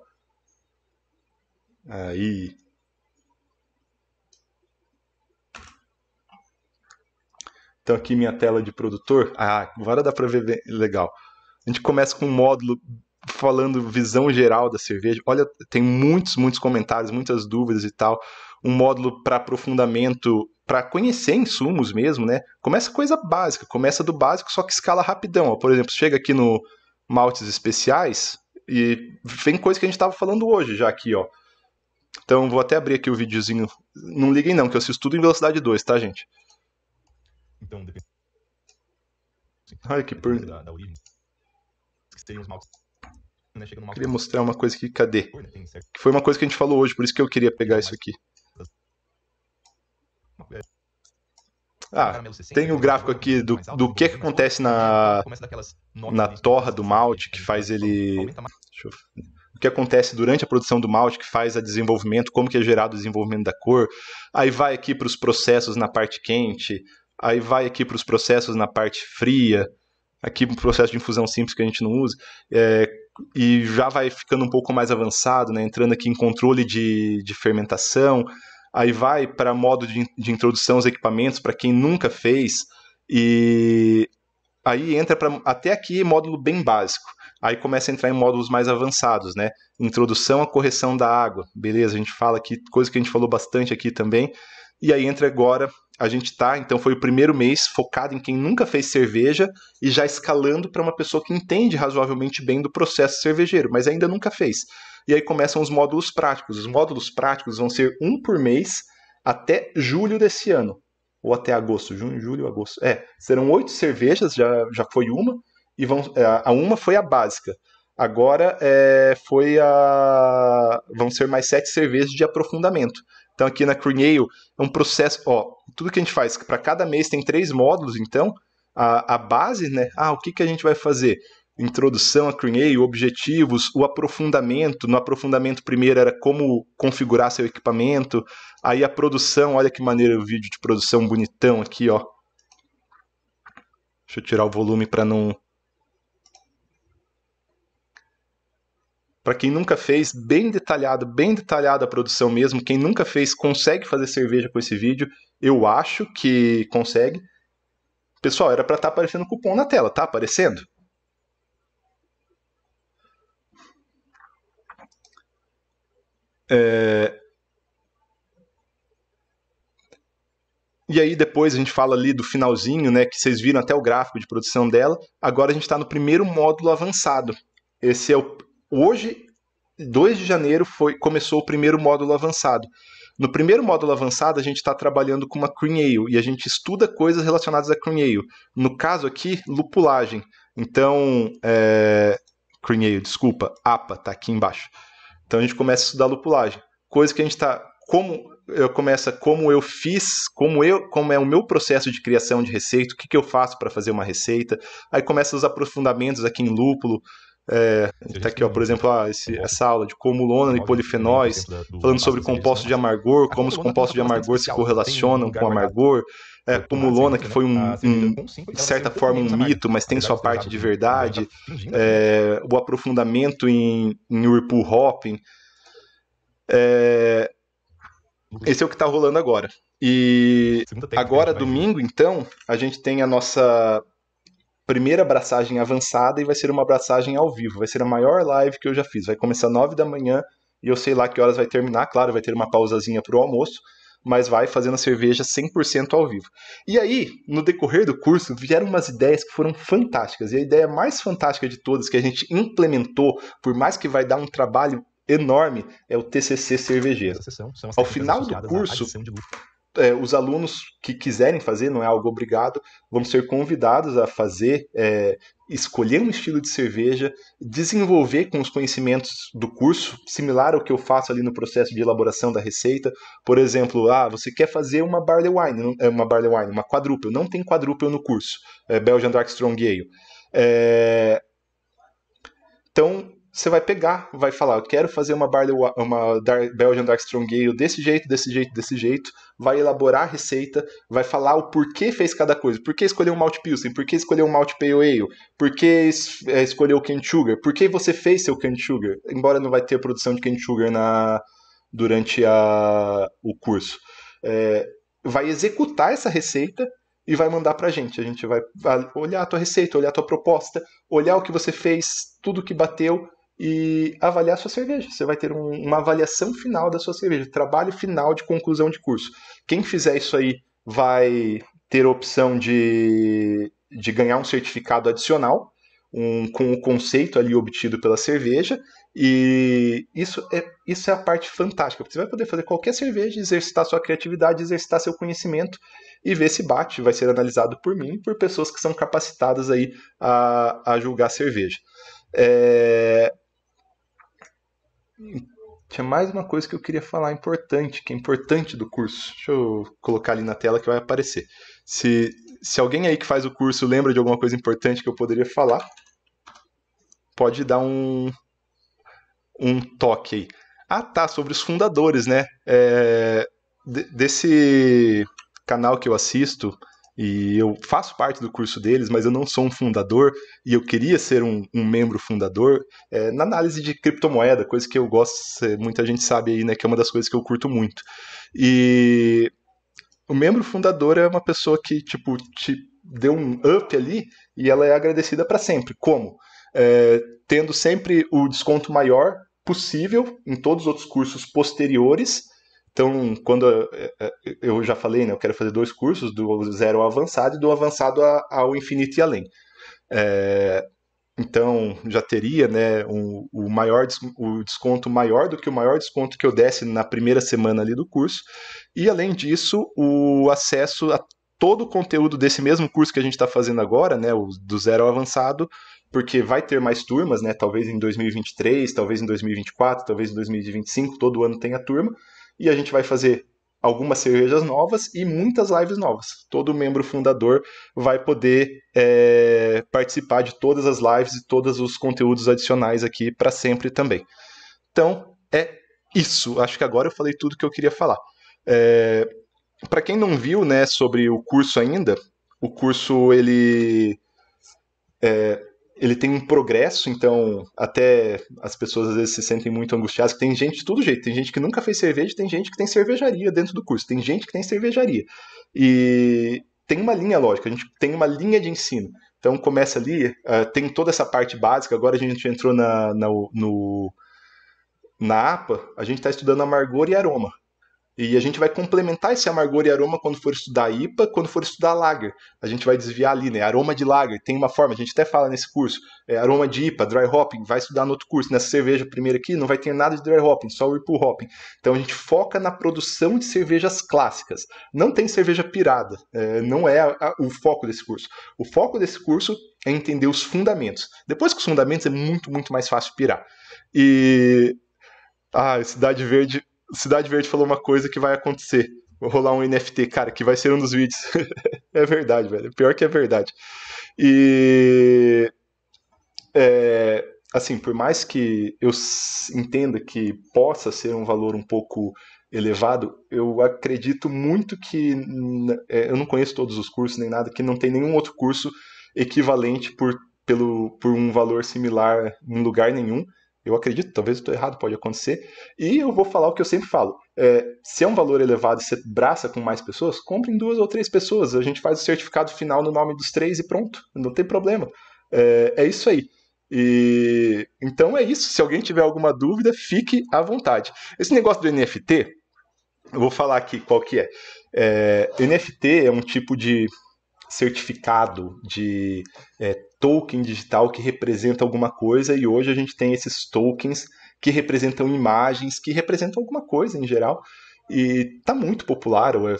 Aí, Então aqui minha tela de produtor. Ah, agora dá para ver bem, legal. A gente começa com um módulo falando visão geral da cerveja. Olha, tem muitos, muitos comentários, muitas dúvidas e tal. Um módulo para aprofundamento, para conhecer insumos mesmo, né? Começa coisa básica, começa do básico, só que escala rapidão. Por exemplo, chega aqui no maltes especiais e vem coisa que a gente estava falando hoje já aqui, ó. Então vou até abrir aqui o videozinho. Não liguem não, que eu assisto tudo em velocidade 2, tá, gente? Então, depende. Ai, que por... da, da origem. Que seriam os Né? Mal... Queria mostrar uma coisa aqui, cadê? Né? Que foi uma coisa que a gente falou hoje, por isso que eu queria pegar isso aqui. Ah, tem o né? gráfico aqui do, do que, que acontece na, na torra do assim, malte, que faz ele. Eu... O que acontece durante a produção do malte, que faz a desenvolvimento, como que é gerado o desenvolvimento da cor. Aí vai aqui para os processos na parte quente, aí vai aqui para os processos na parte fria, aqui um processo de infusão simples que a gente não usa, é, e já vai ficando um pouco mais avançado, né, entrando aqui em controle de, de fermentação, aí vai para modo de, de introdução aos equipamentos, para quem nunca fez, e aí entra para até aqui módulo bem básico. Aí começa a entrar em módulos mais avançados, né? Introdução à correção da água, beleza? A gente fala aqui, coisa que a gente falou bastante aqui também. E aí entra agora a gente tá, então foi o primeiro mês focado em quem nunca fez cerveja e já escalando para uma pessoa que entende razoavelmente bem do processo cervejeiro, mas ainda nunca fez. E aí começam os módulos práticos. Os módulos práticos vão ser um por mês até julho desse ano, ou até agosto, junho, julho, agosto. É, serão oito cervejas, já, já foi uma, e vão, é, a uma foi a básica. Agora é, foi a. Vão ser mais sete cervejas de aprofundamento. Então aqui na Creneo é um processo, ó, tudo que a gente faz, para cada mês tem três módulos, então a, a base, né? Ah, o que, que a gente vai fazer? Introdução a Creneo, objetivos, o aprofundamento. No aprofundamento primeiro era como configurar seu equipamento, aí a produção, olha que maneira o vídeo de produção bonitão aqui, ó. Deixa eu tirar o volume para não para quem nunca fez, bem detalhado, bem detalhada a produção mesmo. Quem nunca fez consegue fazer cerveja com esse vídeo. Eu acho que consegue. Pessoal, era para estar tá aparecendo cupom na tela, tá aparecendo? É... E aí depois a gente fala ali do finalzinho, né, que vocês viram até o gráfico de produção dela. Agora a gente está no primeiro módulo avançado. Esse é o, hoje, 2 de janeiro, foi, começou o primeiro módulo avançado. No primeiro módulo avançado, a gente está trabalhando com uma cream ale e a gente estuda coisas relacionadas à cream ale. No caso aqui, lupulagem. Então, é... cream ale, desculpa, APA, tá aqui embaixo. Então a gente começa a estudar lupulagem. Coisa que a gente está, como eu começa como eu fiz, como eu, como é o meu processo de criação de receita, o que, que eu faço para fazer uma receita. Aí começa os aprofundamentos aqui em lúpulo, é, tá aqui, ó, por exemplo, ah, esse, essa aula de cumulona e polifenóis, falando sobre compostos de né? amargor, ah, como os compostos de amargor se correlacionam com o amargor, é, que foi, um, um, de certa forma, um mito, mas tem sua parte de verdade, né? é, o aprofundamento em, em Whirlpool Hopping. É, esse é o que está rolando agora. E agora, domingo, então, a gente tem a nossa primeira abraçagem avançada e vai ser uma abraçagem ao vivo. Vai ser a maior live que eu já fiz. Vai começar 9 da manhã e eu sei lá que horas vai terminar. Claro, vai ter uma pausazinha para o almoço, mas vai fazendo a cerveja 100% ao vivo. E aí, no decorrer do curso, vieram umas ideias que foram fantásticas. E a ideia mais fantástica de todas que a gente implementou, por mais que vai dar um trabalho enorme, é o TCC cervejeiro. É ao final do curso, é, os alunos que quiserem fazer, não é algo obrigado, vão ser convidados a fazer, é, escolher um estilo de cerveja, desenvolver com os conhecimentos do curso, similar ao que eu faço ali no processo de elaboração da receita. Por exemplo, ah, você quer fazer uma barley wine, é, uma barley wine, uma quadruple, não tem quadruple no curso, é Belgian Dark Strong Ale. É... Então, você vai pegar, vai falar, eu quero fazer uma, Barley, uma Dark, Belgian Dark Strong Ale desse jeito, desse jeito, desse jeito, vai elaborar a receita, vai falar o porquê fez cada coisa, por que escolheu um Malt Pilsen, por que escolheu um Malt Pale Ale, por que es, é, escolheu o Kent Sugar, por que você fez seu Kent Sugar, embora não vai ter produção de Kent Sugar na, durante a, o curso. É, vai executar essa receita e vai mandar para a gente. A gente vai olhar a tua receita, olhar a tua proposta, olhar o que você fez, tudo que bateu, e avaliar a sua cerveja. Você vai ter um, uma avaliação final da sua cerveja, trabalho final de conclusão de curso. Quem fizer isso aí vai ter opção de, de ganhar um certificado adicional um, com o conceito ali obtido pela cerveja. E isso é, isso é a parte fantástica. Você vai poder fazer qualquer cerveja, exercitar sua criatividade, exercitar seu conhecimento e ver se bate. Vai ser analisado por mim, por pessoas que são capacitadas aí a, a julgar a cerveja. É, tinha mais uma coisa que eu queria falar importante, que é importante do curso. Deixa eu colocar ali na tela que vai aparecer. Se, se alguém aí que faz o curso lembra de alguma coisa importante que eu poderia falar, pode dar um, um toque aí. Ah, tá, sobre os fundadores, né? É, desse canal que eu assisto, e eu faço parte do curso deles, mas eu não sou um fundador e eu queria ser um, um membro fundador é, na análise de criptomoeda, coisa que eu gosto, muita gente sabe aí, né, que é uma das coisas que eu curto muito. E o membro fundador é uma pessoa que, tipo, te deu um up ali e ela é agradecida para sempre. Como? É, tendo sempre o desconto maior possível em todos os outros cursos posteriores então, quando eh, eh, eu já falei, né, eu quero fazer dois cursos, do zero ao avançado e do avançado ao infinito e além. É, então, já teria né, um, o, maior, o desconto maior do que o maior desconto que eu desse na primeira semana ali do curso. E, além disso, o acesso a todo o conteúdo desse mesmo curso que a gente está fazendo agora, né, o, do zero ao avançado, porque vai ter mais turmas, né, talvez em 2023, talvez em 2024, talvez em 2025, todo ano tem a turma e a gente vai fazer algumas cervejas novas e muitas lives novas. Todo membro fundador vai poder é, participar de todas as lives e todos os conteúdos adicionais aqui para sempre também. Então é isso. Acho que agora eu falei tudo que eu queria falar. É, para quem não viu, né, sobre o curso ainda, o curso ele é, ele tem um progresso, então até as pessoas às vezes se sentem muito angustiadas, tem gente de todo jeito, tem gente que nunca fez cerveja, tem gente que tem cervejaria dentro do curso, tem gente que tem cervejaria. E tem uma linha lógica, a gente tem uma linha de ensino. Então começa ali, uh, tem toda essa parte básica, agora a gente entrou na, na, no, na APA, a gente está estudando amargor e aroma. E a gente vai complementar esse amargor e aroma quando for estudar IPA, quando for estudar lager. A gente vai desviar ali, né? Aroma de lager, tem uma forma, a gente até fala nesse curso, é, aroma de IPA, dry hopping, vai estudar no outro curso. Nessa cerveja primeira aqui não vai ter nada de dry hopping, só o ripple hopping. Então a gente foca na produção de cervejas clássicas. Não tem cerveja pirada, é, não é a, a, o foco desse curso. O foco desse curso é entender os fundamentos. Depois que os fundamentos é muito, muito mais fácil pirar. E ah, Cidade Verde Cidade Verde falou uma coisa que vai acontecer. Vou rolar um NFT, cara, que vai ser um dos vídeos. *laughs* é verdade, velho. Pior que é verdade. E. É, assim, por mais que eu entenda que possa ser um valor um pouco elevado, eu acredito muito que. É, eu não conheço todos os cursos nem nada, que não tem nenhum outro curso equivalente por, pelo, por um valor similar em lugar nenhum. Eu acredito, talvez eu estou errado, pode acontecer. E eu vou falar o que eu sempre falo. É, se é um valor elevado e você braça com mais pessoas, compre em duas ou três pessoas. A gente faz o certificado final no nome dos três e pronto. Não tem problema. É, é isso aí. E então é isso. Se alguém tiver alguma dúvida, fique à vontade. Esse negócio do NFT, eu vou falar aqui qual que é. é NFT é um tipo de certificado de é, token digital que representa alguma coisa e hoje a gente tem esses tokens que representam imagens, que representam alguma coisa em geral. E tá muito popular, ué,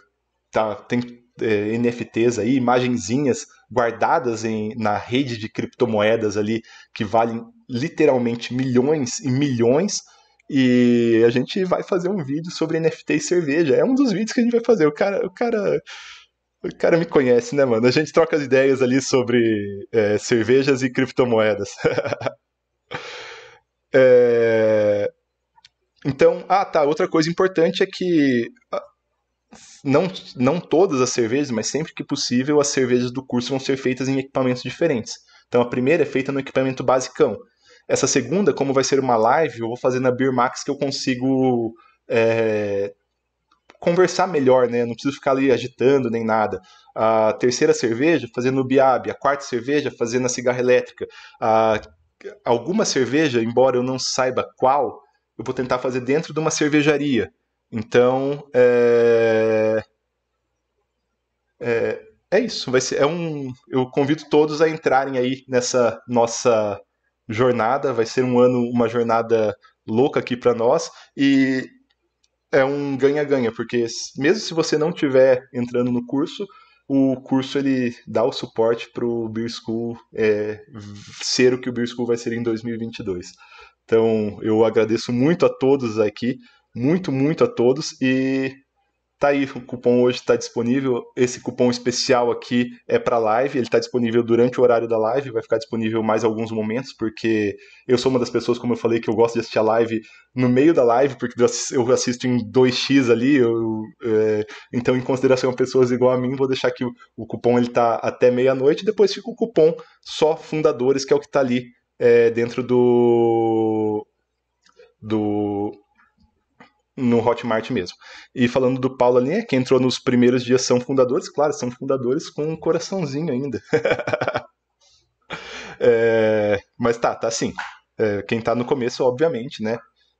tá, tem é, NFTs aí, imagenzinhas guardadas em, na rede de criptomoedas ali que valem literalmente milhões e milhões. E a gente vai fazer um vídeo sobre NFT e cerveja. É um dos vídeos que a gente vai fazer. O cara, o cara o cara me conhece, né, mano? A gente troca as ideias ali sobre é, cervejas e criptomoedas. *laughs* é... Então, ah, tá. Outra coisa importante é que ah, não, não todas as cervejas, mas sempre que possível, as cervejas do curso vão ser feitas em equipamentos diferentes. Então, a primeira é feita no equipamento basicão. Essa segunda, como vai ser uma live, eu vou fazer na Beer Max que eu consigo é, conversar melhor, né? Não preciso ficar ali agitando nem nada. A terceira cerveja, fazendo o biabe. A quarta cerveja, fazendo a cigarra elétrica. A, alguma cerveja, embora eu não saiba qual, eu vou tentar fazer dentro de uma cervejaria. Então, é... É, é isso. Vai ser, é um, eu convido todos a entrarem aí nessa nossa jornada. Vai ser um ano, uma jornada louca aqui para nós. E é um ganha-ganha, porque mesmo se você não tiver entrando no curso, o curso ele dá o suporte para o Beer School é, ser o que o Beer School vai ser em 2022. Então eu agradeço muito a todos aqui, muito, muito a todos e Tá aí, o cupom hoje está disponível. Esse cupom especial aqui é para live, ele está disponível durante o horário da live, vai ficar disponível mais alguns momentos, porque eu sou uma das pessoas, como eu falei, que eu gosto de assistir a live no meio da live, porque eu assisto em 2x ali, eu, é, então em consideração a pessoas igual a mim, vou deixar que o, o cupom ele tá até meia-noite, depois fica o cupom só fundadores, que é o que está ali é, dentro do do no Hotmart mesmo. E falando do Paulo ali, é que entrou nos primeiros dias, são fundadores, claro, são fundadores com um coraçãozinho ainda. *laughs* é, mas tá, tá sim. É, quem tá no começo, obviamente, né?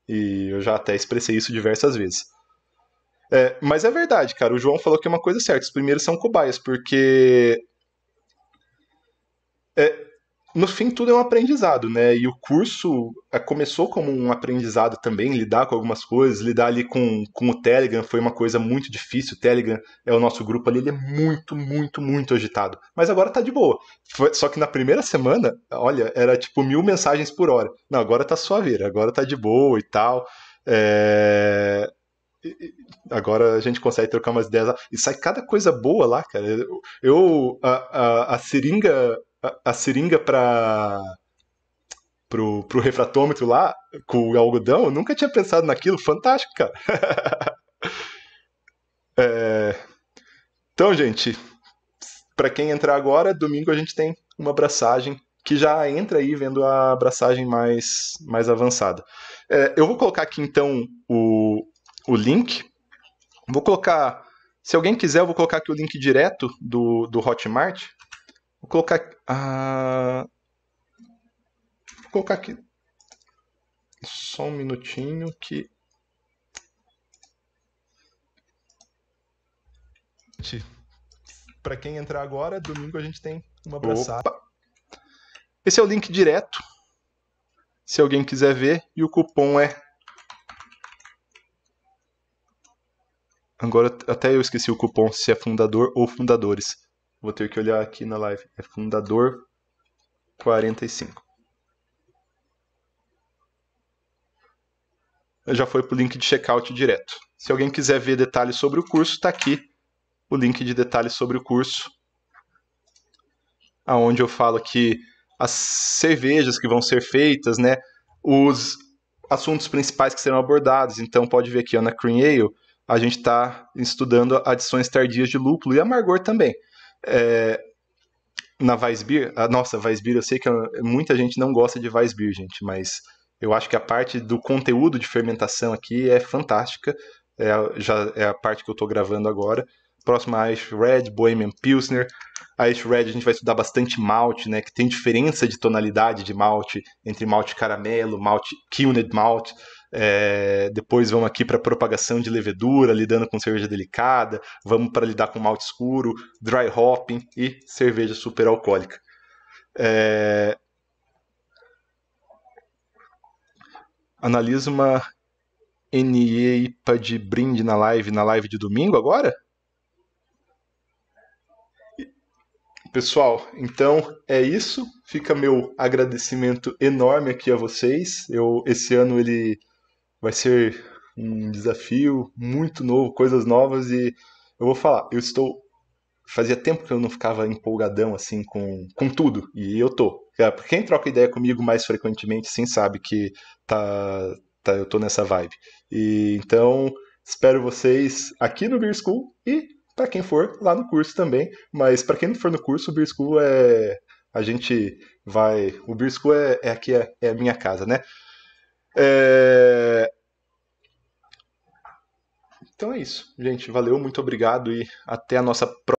E eu já até expressei isso diversas vezes. É, mas é verdade, cara, o João falou que é uma coisa certa, os primeiros são cobaias, porque. É, no fim tudo é um aprendizado, né? E o curso é, começou como um aprendizado também, lidar com algumas coisas, lidar ali com, com o Telegram foi uma coisa muito difícil. O Telegram é o nosso grupo ali, ele é muito, muito, muito agitado. Mas agora tá de boa. Foi, só que na primeira semana, olha, era tipo mil mensagens por hora. Não, agora tá suaveira, agora tá de boa e tal. É... Agora a gente consegue trocar umas ideias lá. E sai cada coisa boa lá, cara. Eu, a, a, a seringa a, a seringa para pro, pro refratômetro lá, com o algodão, eu nunca tinha pensado naquilo, fantástico, cara. *laughs* é... Então, gente, para quem entrar agora, domingo a gente tem uma abraçagem que já entra aí vendo a abraçagem mais, mais avançada. É, eu vou colocar aqui então o, o link. Vou colocar, se alguém quiser, eu vou colocar aqui o link direto do, do Hotmart Vou colocar. Ah, vou colocar aqui. Só um minutinho que. Para quem entrar agora, domingo a gente tem uma abraçada. Opa. Esse é o link direto. Se alguém quiser ver, e o cupom é. Agora até eu esqueci o cupom se é fundador ou fundadores. Vou ter que olhar aqui na live. É fundador 45. Já foi para o link de checkout direto. Se alguém quiser ver detalhes sobre o curso, está aqui o link de detalhes sobre o curso, aonde eu falo que as cervejas que vão ser feitas, né, os assuntos principais que serão abordados. Então pode ver aqui ó, na Cream Ale, a gente está estudando adições tardias de lúpulo e amargor também. É, na Weissbier, a ah, nossa Weissbier, eu sei que muita gente não gosta de Weissbier, gente, mas eu acho que a parte do conteúdo de fermentação aqui é fantástica. É, já é a parte que eu estou gravando agora. Próxima Ice Red, Bohemian Pilsner. A Ice Red a gente vai estudar bastante malte, né? Que tem diferença de tonalidade de malte entre malte caramelo, malte kilned malte. É, depois vamos aqui para propagação de levedura, lidando com cerveja delicada, vamos para lidar com malte escuro, dry hopping e cerveja super É... Analisa uma NEIPA de brinde na live, na live de domingo agora? Pessoal, então é isso. Fica meu agradecimento enorme aqui a vocês. Eu esse ano ele vai ser um desafio muito novo, coisas novas e eu vou falar, eu estou fazia tempo que eu não ficava empolgadão assim com, com tudo e eu tô. É, quem troca ideia comigo mais frequentemente sim sabe que tá, tá eu tô nessa vibe. E então espero vocês aqui no Beer School e para quem for lá no curso também, mas para quem não for no curso, o Beer School é a gente vai, o Beer School é, é aqui é, é a minha casa, né? É... Então é isso, gente. Valeu, muito obrigado e até a nossa próxima.